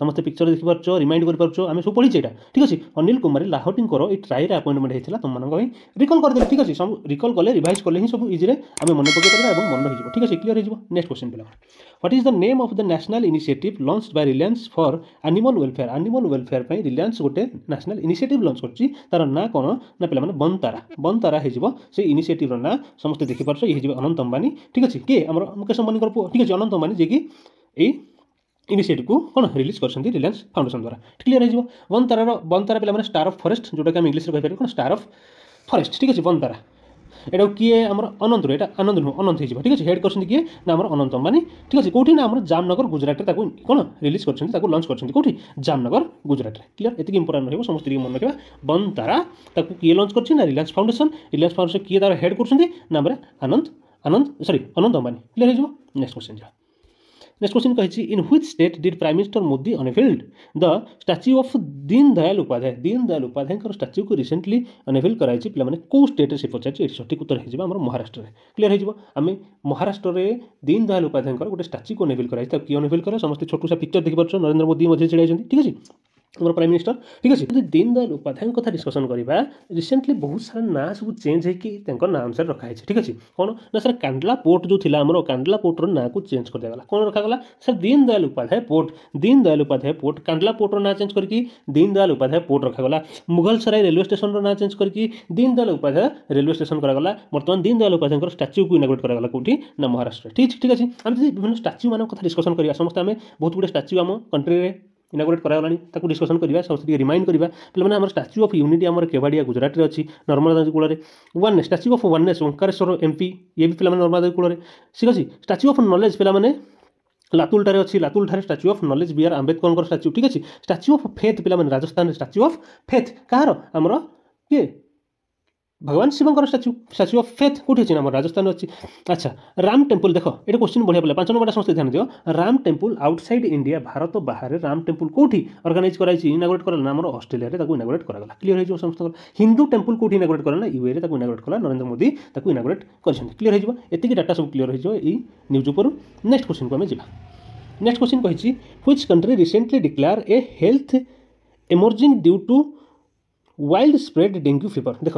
A: ସମସ୍ତେ ପିକ୍ଚର ଦେଖିପାରୁଛ ରିମାଇଣ୍ଡ କରିପାରୁଛ ଆମେ ସବୁ ପଢ଼ିଛେ ଏଇଟା ଠିକ୍ ଅଛି ଅନିଲ କୁମାରୀ ଲାହୋଟିଙ୍କର ଏଇ ଟ୍ରାଇରେ ଆପଏଣ୍ଟମେଣ୍ଟ ହେଇଥିଲା ତୁମମାନଙ୍କ ପାଇଁ ରିକଲ୍ କରିଦେଲେ ଠିକ୍ ଅଛି ସବୁ ରିକଲ୍ କଲେ ରିଭାଇଜ୍ କଲେ ହିଁ ସବୁ ଇଜିରେ ଆମେ ମନେ ପକାଇପାରିବା ଏବଂ ମନେ ରହିଯିବ ଠିକ୍ ଅଛି କ୍ଲିୟର ହେଇଯିବ ନେକ୍ସଟ କ୍ୱେଶ୍ଚନ୍ ପିଲାମାନେ what is the name of the national national initiative launch by Reliance for welfare animal welfare welfare पनि गोटे नेशनल इनिसिएट लन्च गर्छ तार ना ना बंतारा पहिला बन्तारा बन्ताराइज से इनिसेट र नाँ समे देखिप्छ यही अनन्त अम्बानी ठिक अझै के अर मकेश अम्बानी पूठा अनन्त अबानी जे इनिसेटको किन रिलिज गर्छ रिलायन्स द्वारा क्लियर है बंतारा बन्तारा पि स्टार अफ फर जोटा इङ्ग्लिस स्टार अफ फरेस्ट ठिक बंतारा এটা কিয়ে আমার অনন্ত এটা আনন্দ নুহ অনন্ত হয়ে ঠিক আছে হেড করছেন কি না আমার অনন্ত অম্বানি ঠিক আছে কোটি না আমার জামনগর গুজরাটে তাকে কোন রিলিজ করছেন তাকে লঞ্চ করছেন কোটি জামনগর গুজরাটে ক্লিয়ার এতকি ইম্পর্টেন্ট রহব সমস্ত মনে রাখবা বন তারা তাকে কি লঞ্চ করছে না রিলায়েন্স ফাউন্ডেশন রিলায়েন্স ফাউন্ডেশন কি তার হেড করছেন না আমার আনন্দ আনন্দ সরি অনন্ত অম্বানি ক্লিয়ার হয়ে যাব নেক্সট কোশ্চেন যা ନେକ୍ସଟ କ୍ୱେଶ୍ଚିନ୍ କହିଛି in which state did prime minister Modi unveiled the statue of Deen Dayal Upadhyay Deen Dayal ଉପାଧ୍ୟାୟଙ୍କର ଷ୍ଟାଚ୍ୟୁକୁ ରିସେଣ୍ଟଲି ଅନଭେଲ୍ କରାଯାଇଛି ପିଲାମାନେ କେଉଁ ଷ୍ଟେଟ୍ରେ ସେ ପଚାରିଛି ଏଠି ସଠିକ୍ ଉତ୍ତର ହେଇଯିବ ଆମର ମହାରାଷ୍ଟ୍ରରେ କ୍ଲିୟର ହେଇଯିବ ଆମେ ମହାରାଷ୍ଟ୍ରରେ ଦୀନ ଦୟାଲ ଉପାଧ୍ୟାୟଙ୍କର ଗୋଟେ ଷ୍ଟାଚ୍ୟୁକୁ ଅନଭେଲ୍ କରାଯାଇଛି ତାକୁ କିଏ ଅନଭେଲ୍ କଲା ସମସ୍ତେ ଛୋଟ ଛୋଟ ପିକ୍ଚର ଦେଖିପାରୁଛ ନରେନ୍ଦ୍ର ମୋଦି ମଧ୍ୟ ଛିଡ଼ା ହେଇଛନ୍ତି ଠିକ୍ ଅଛି ଆମର ପ୍ରାଇମ୍ ମିନିଷ୍ଟର ଠିକ୍ ଅଛି ଯଦି ଦୀନ ଦୟାଲ ଉପାଧ୍ୟାୟଙ୍କ କଥା ଡିସ୍କସନ୍ କରିବା ରିସେଣ୍ଟଲି ବହୁତ ସାରା ନାଁ ସବୁ ଚେଞ୍ଜ ହେଇକି ତାଙ୍କ ନାଁ ଅନୁସାରେ ରଖାହେଇଛି ଠିକ୍ ଅଛି କ'ଣ ନା ସାର୍ କାଣ୍ଡଲା ପୋର୍ଟ ଯେଉଁ ଥିଲା ଆମର କାଣ୍ଡଲା ପୋର୍ଟର ନାଁକୁ ଚେଞ୍ଜ କରିଦିଆଗଲା କ'ଣ ରଖାଗଲା sir Deen Dayal Upadhyay port Deen Dayal Upadhyay port Kandla ପୋର୍ଟର ନାଁ ଚେଞ୍ଜ କରିକି ଦୀନ ଦୟାଲ ଉପାଧ୍ୟାୟ ପୋର୍ଟ ରଖାଗଲା ମୁଗଲସରାଇ ରେଲୱେ ଷ୍ଟେସନର ନାଁ ଚେଞ୍ଜ କରିକି ଦୀନ ଦୟାଲ ଉପାଧ୍ୟାୟ ରେଲୱେ ଷ୍ଟେସନ କରାଗଲା ବର୍ତ୍ତମାନ ଦୀନ ଦୟାଲ ଉପାଧ୍ୟାୟଙ୍କର ଷ୍ଟାଚ୍ୟୁକୁ ଇନାଗ୍ରେଟ୍ କରାଗଲା କେଉଁଠି ନା ମହାରାଷ୍ଟ୍ର ଠିକ୍ ଠିକ୍ ଅଛି ଆମେ ଯଦି ବିଭିନ୍ନ ଷ୍ଟାଚ୍ୟୁମାନଙ୍କ କଥା ଡିସ୍କସନ୍ କରିବା ସମସ୍ତେ ଆମେ ବହୁତ ଗୁଡ଼ିଏ ଷ୍ଟାଚ୍ୟୁ ଆମ କଣ୍ଟ୍ରିରେ ইনাগুরেট କରାଗଲାଣି ତାକୁ ଡିସ୍କସନ୍ କରିବା ସମସ୍ତେ ଟିକେ ରିମାଇଣ୍ଡ କରିବା ପିଲାମାନେ ଆମର ଷ୍ଟାଚ୍ୟୁ ଅଫ୍ ୟୁନିଟି ଆମର କେବାଡ଼ିଆ ଗୁଜରାଟରେ ଅଛି ନର୍ମଦା କୂଳରେ oneness statue of oneness Omkareshwar MP ଇଏ ବି ପିଲାମାନେ ନର୍ମଦା କୂଳରେ ଠିକ୍ ଅଛି ଷ୍ଟାଚ୍ୟୁ ଅଫ୍ ନଲେଜ୍ ପିଲାମାନେ ଲାତୁଲଠାରେ ଅଛି ଲାତୁଲଠାରେ ଷ୍ଟାଚ୍ୟୁ ଅଫ୍ ନଲେଜ୍ ବିଆର୍ ଆମ୍ବେଦକରଙ୍କର ଷ୍ଟାଚ୍ୟୁ ଠିକ୍ ଅଛି ଷ୍ଟାଚ୍ୟୁ ଅଫ୍ ଫେଥ୍ ପିଲାମାନେ ରାଜସ୍ଥାନରେ ଷ୍ଟାଚ୍ୟୁ ଅଫ୍ ଫେଥ୍ କାହାର ଆମର କିଏ ভগবান শিবঙ্কর স্ট্যাচু স্ট্যাচু অফ ফেথ কোটি আছে আমার রাজস্থান আছে আচ্ছা রাম টেম্পল দেখ এটা কোশ্চিন বড়িয়া পড়া পাঁচ নম্বরটা সমস্ত ধ্যান দিও Ram temple outside India Bharat বাহারে রাম টেম্পল কোটি অর্গানাইজ করা হয়েছে ইনাগোরেট করা না আমার অস্ট্রেলিয়ারে তাকে ইনাগোরেট করা ক্লিয়ার হয়ে যাব সমস্ত হিন্দু টেম্পল কোটি ইনাগোরেট করা না ইউএরে তাকে ইনাগোরেট করা নরেন্দ্র মোদী তাকে ইনাগোরেট করেছেন ক্লিয়ার হয়ে যাব এতিকি ডাটা সব ক্লিয়ার হয়ে যাব এই নিউজ উপর নেক্সট কোশ্চিনকু আমি যা নেক্সট কোশ্চিন কহিছি which country recently declare a health emerging due to wild spread dengue fever ଦେଖ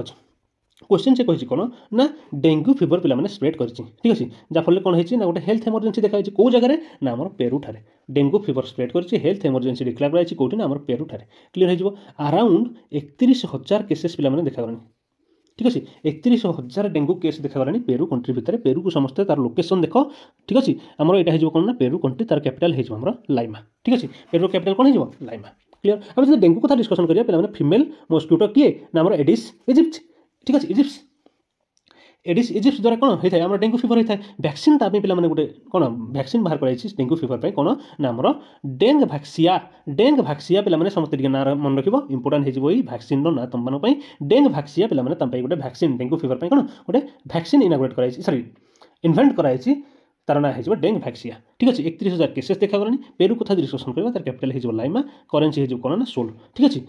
A: কোশ্চেন সে কী কোণ না ডেঙ্গু ফিভর পিলামানে স্প্রেড করেছে ঠিক আছে যাফলে কোণ হয়েছে না গোটে হেলথ এমর্জেন্সি দেখা হয়েছে কেউ জায়গায় না আমার পেরুঠারে ডেঙ্গু ফিভর স্প্রেড করেছে হেলথ এমর্জেন্সি ডিক্লেয়ার করা হয়েছে কোটি না আমার পেরুঠারে ক্লিয়ার হয়ে যাব আরাউন্ড একত্রিশ হাজার কেসেস পিলামানে দেখাগলানি ঠিক আছে একত্রিশ হাজার ডেঙ্গু কেস দেখাগলানি পেরু কন্ট্রি ভিতরে পেরুকু সমস্তে তার লোকেসন দেখ ঠিক আছে আমার এটা হয়ে যাব কোণ না পেরু কন্ট্রি তার ক্যাপিটাল হয়ে যাব আমার লাইমা ঠিক আছে পেরুর ক্যাপিটাল কোণ হয়ে যাব লাইমা ক্লিয়ার আমি যদি ডেঙ্গু কথা ডিসকসন করিয়া পিলামানে ফিমেল মস্কিউটো কিয়ে না আমার এডিস ইজিপ্ট ঠিক আছে ଇଜିପ୍ସ ଏଡିସ୍ ଇଜିପ୍ସ ଦ୍ୱାରା କ'ଣ ହୋଇଥାଏ ଆମର ଡେଙ୍ଗୁ ଫିଭର ହୋଇଥାଏ ଭ୍ୟାକ୍ସିନ୍ ତା ପାଇଁ ପିଲାମାନେ ଗୋଟେ କ'ଣ ଭ୍ୟାକ୍ସିନ୍ ବାହାର କରାଯାଇଛି ଡେଙ୍ଗୁ ଫିଭର ପାଇଁ କ'ଣ ନା ଆମର ଡେଙ୍ଗ ଭ୍ୟାକ୍ସିଆ ଡେଙ୍ଗ ଭ୍ୟାକ୍ସିଆ ପିଲାମାନେ ସମସ୍ତେ ଟିକେ ନାଁ ମନେ ରଖିବ ଇମ୍ପୋର୍ଟାଣ୍ଟ ହେଇଯିବ ଏଇ ଭ୍ୟାକ୍ସିନ୍ର ନାଁ ତମମାନଙ୍କ ପାଇଁ ଡେଙ୍ଗ ଭ୍ୟାକ୍ସିଆ ପିଲାମାନେ ତମ ପାଇଁ ଗୋଟେ ଭ୍ୟାକ୍ସିନ୍ ଡେଙ୍ଗୁ ଫିଭର ପାଇଁ କ'ଣ ଗୋଟେ ଭ୍ୟାକ୍ସିନ୍ ଇନାଗୁରେଟ୍ କରାଯାଇଛି ସରି ଇନଭେଣ୍ଟ କରାଯାଇଛି তার না হয়ে ডেঙ্গ ভ্যাক্সিয়া ঠিক আছে একত্রিশ হাজার কেসেস দেখা গলানি পেরু কোথায় ডিসকসন করবে তার ক্যাপিটাল হয়ে লাইমা করেন্সি হয়ে করোনা সোল ঠিক আছে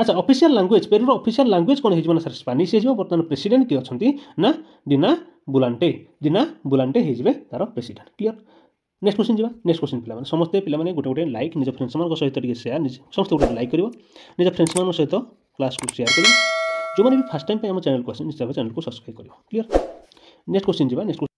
A: আচ্ছা অফিসিয়াল ଲାଙ୍ଗୁଏଜ ପେରୁର ଅଫିସିଆଲ ଲାଙ୍ଗୁଏଜ କ'ଣ ହେଇଯିବ ନା ସାର୍ ସ୍ପାନିଶ ହେଇଯିବ ବର୍ତ୍ତମାନ ପ୍ରେସିଡେଣ୍ଟ କିଏ ଅଛନ୍ତି ନା ଡିନା ବୁଲାଣ୍ଟେ ଡିନା ବୁଲାଣ୍ଟେ ହେଇଯିବେ ତାର ପ୍ରେସିଡେଣ୍ଟ କ୍ଲିଅର ନେକ୍ସଟ କ୍ୱେଶ୍ଚିନ୍ ଯିବା ନେକ୍ସଟ କ୍ୱେଶ୍ଚିନ୍ ପିଲାମାନେ ସମସ୍ତେ ପିଲାମାନେ ଗୋଟେ ଗୋଟେ ଲାଇକ୍ ନିଜ ଫ୍ରେଣ୍ଡସମାନଙ୍କ ସହିତ ଟିକେ ସେୟାର ସମସ୍ତେ ଗୋଟେ ଲାଇକ୍ କରିବ ନିଜ ଫ୍ରେଣ୍ଡସମାନଙ୍କ ସହିତ କ୍ଲାସ୍କୁ ସେୟାର କରିବ ଯେଉଁମାନେ ବି ଫାର୍ଷ୍ଟ ଟାଇମ୍ ପାଇଁ ଆମ ଚ୍ୟାନେଲକୁ ଆସିଛନ୍ତି ନିଶ୍ଚୟ ଚ୍ୟାନେଲକୁ ସବସ୍କ୍ରାଇବ କରିବ କ୍ଲିଅର ନେକ୍ସଟ କ୍ୱେଶ୍ଚିନ୍ ଯିବା ନେକ୍ସଟ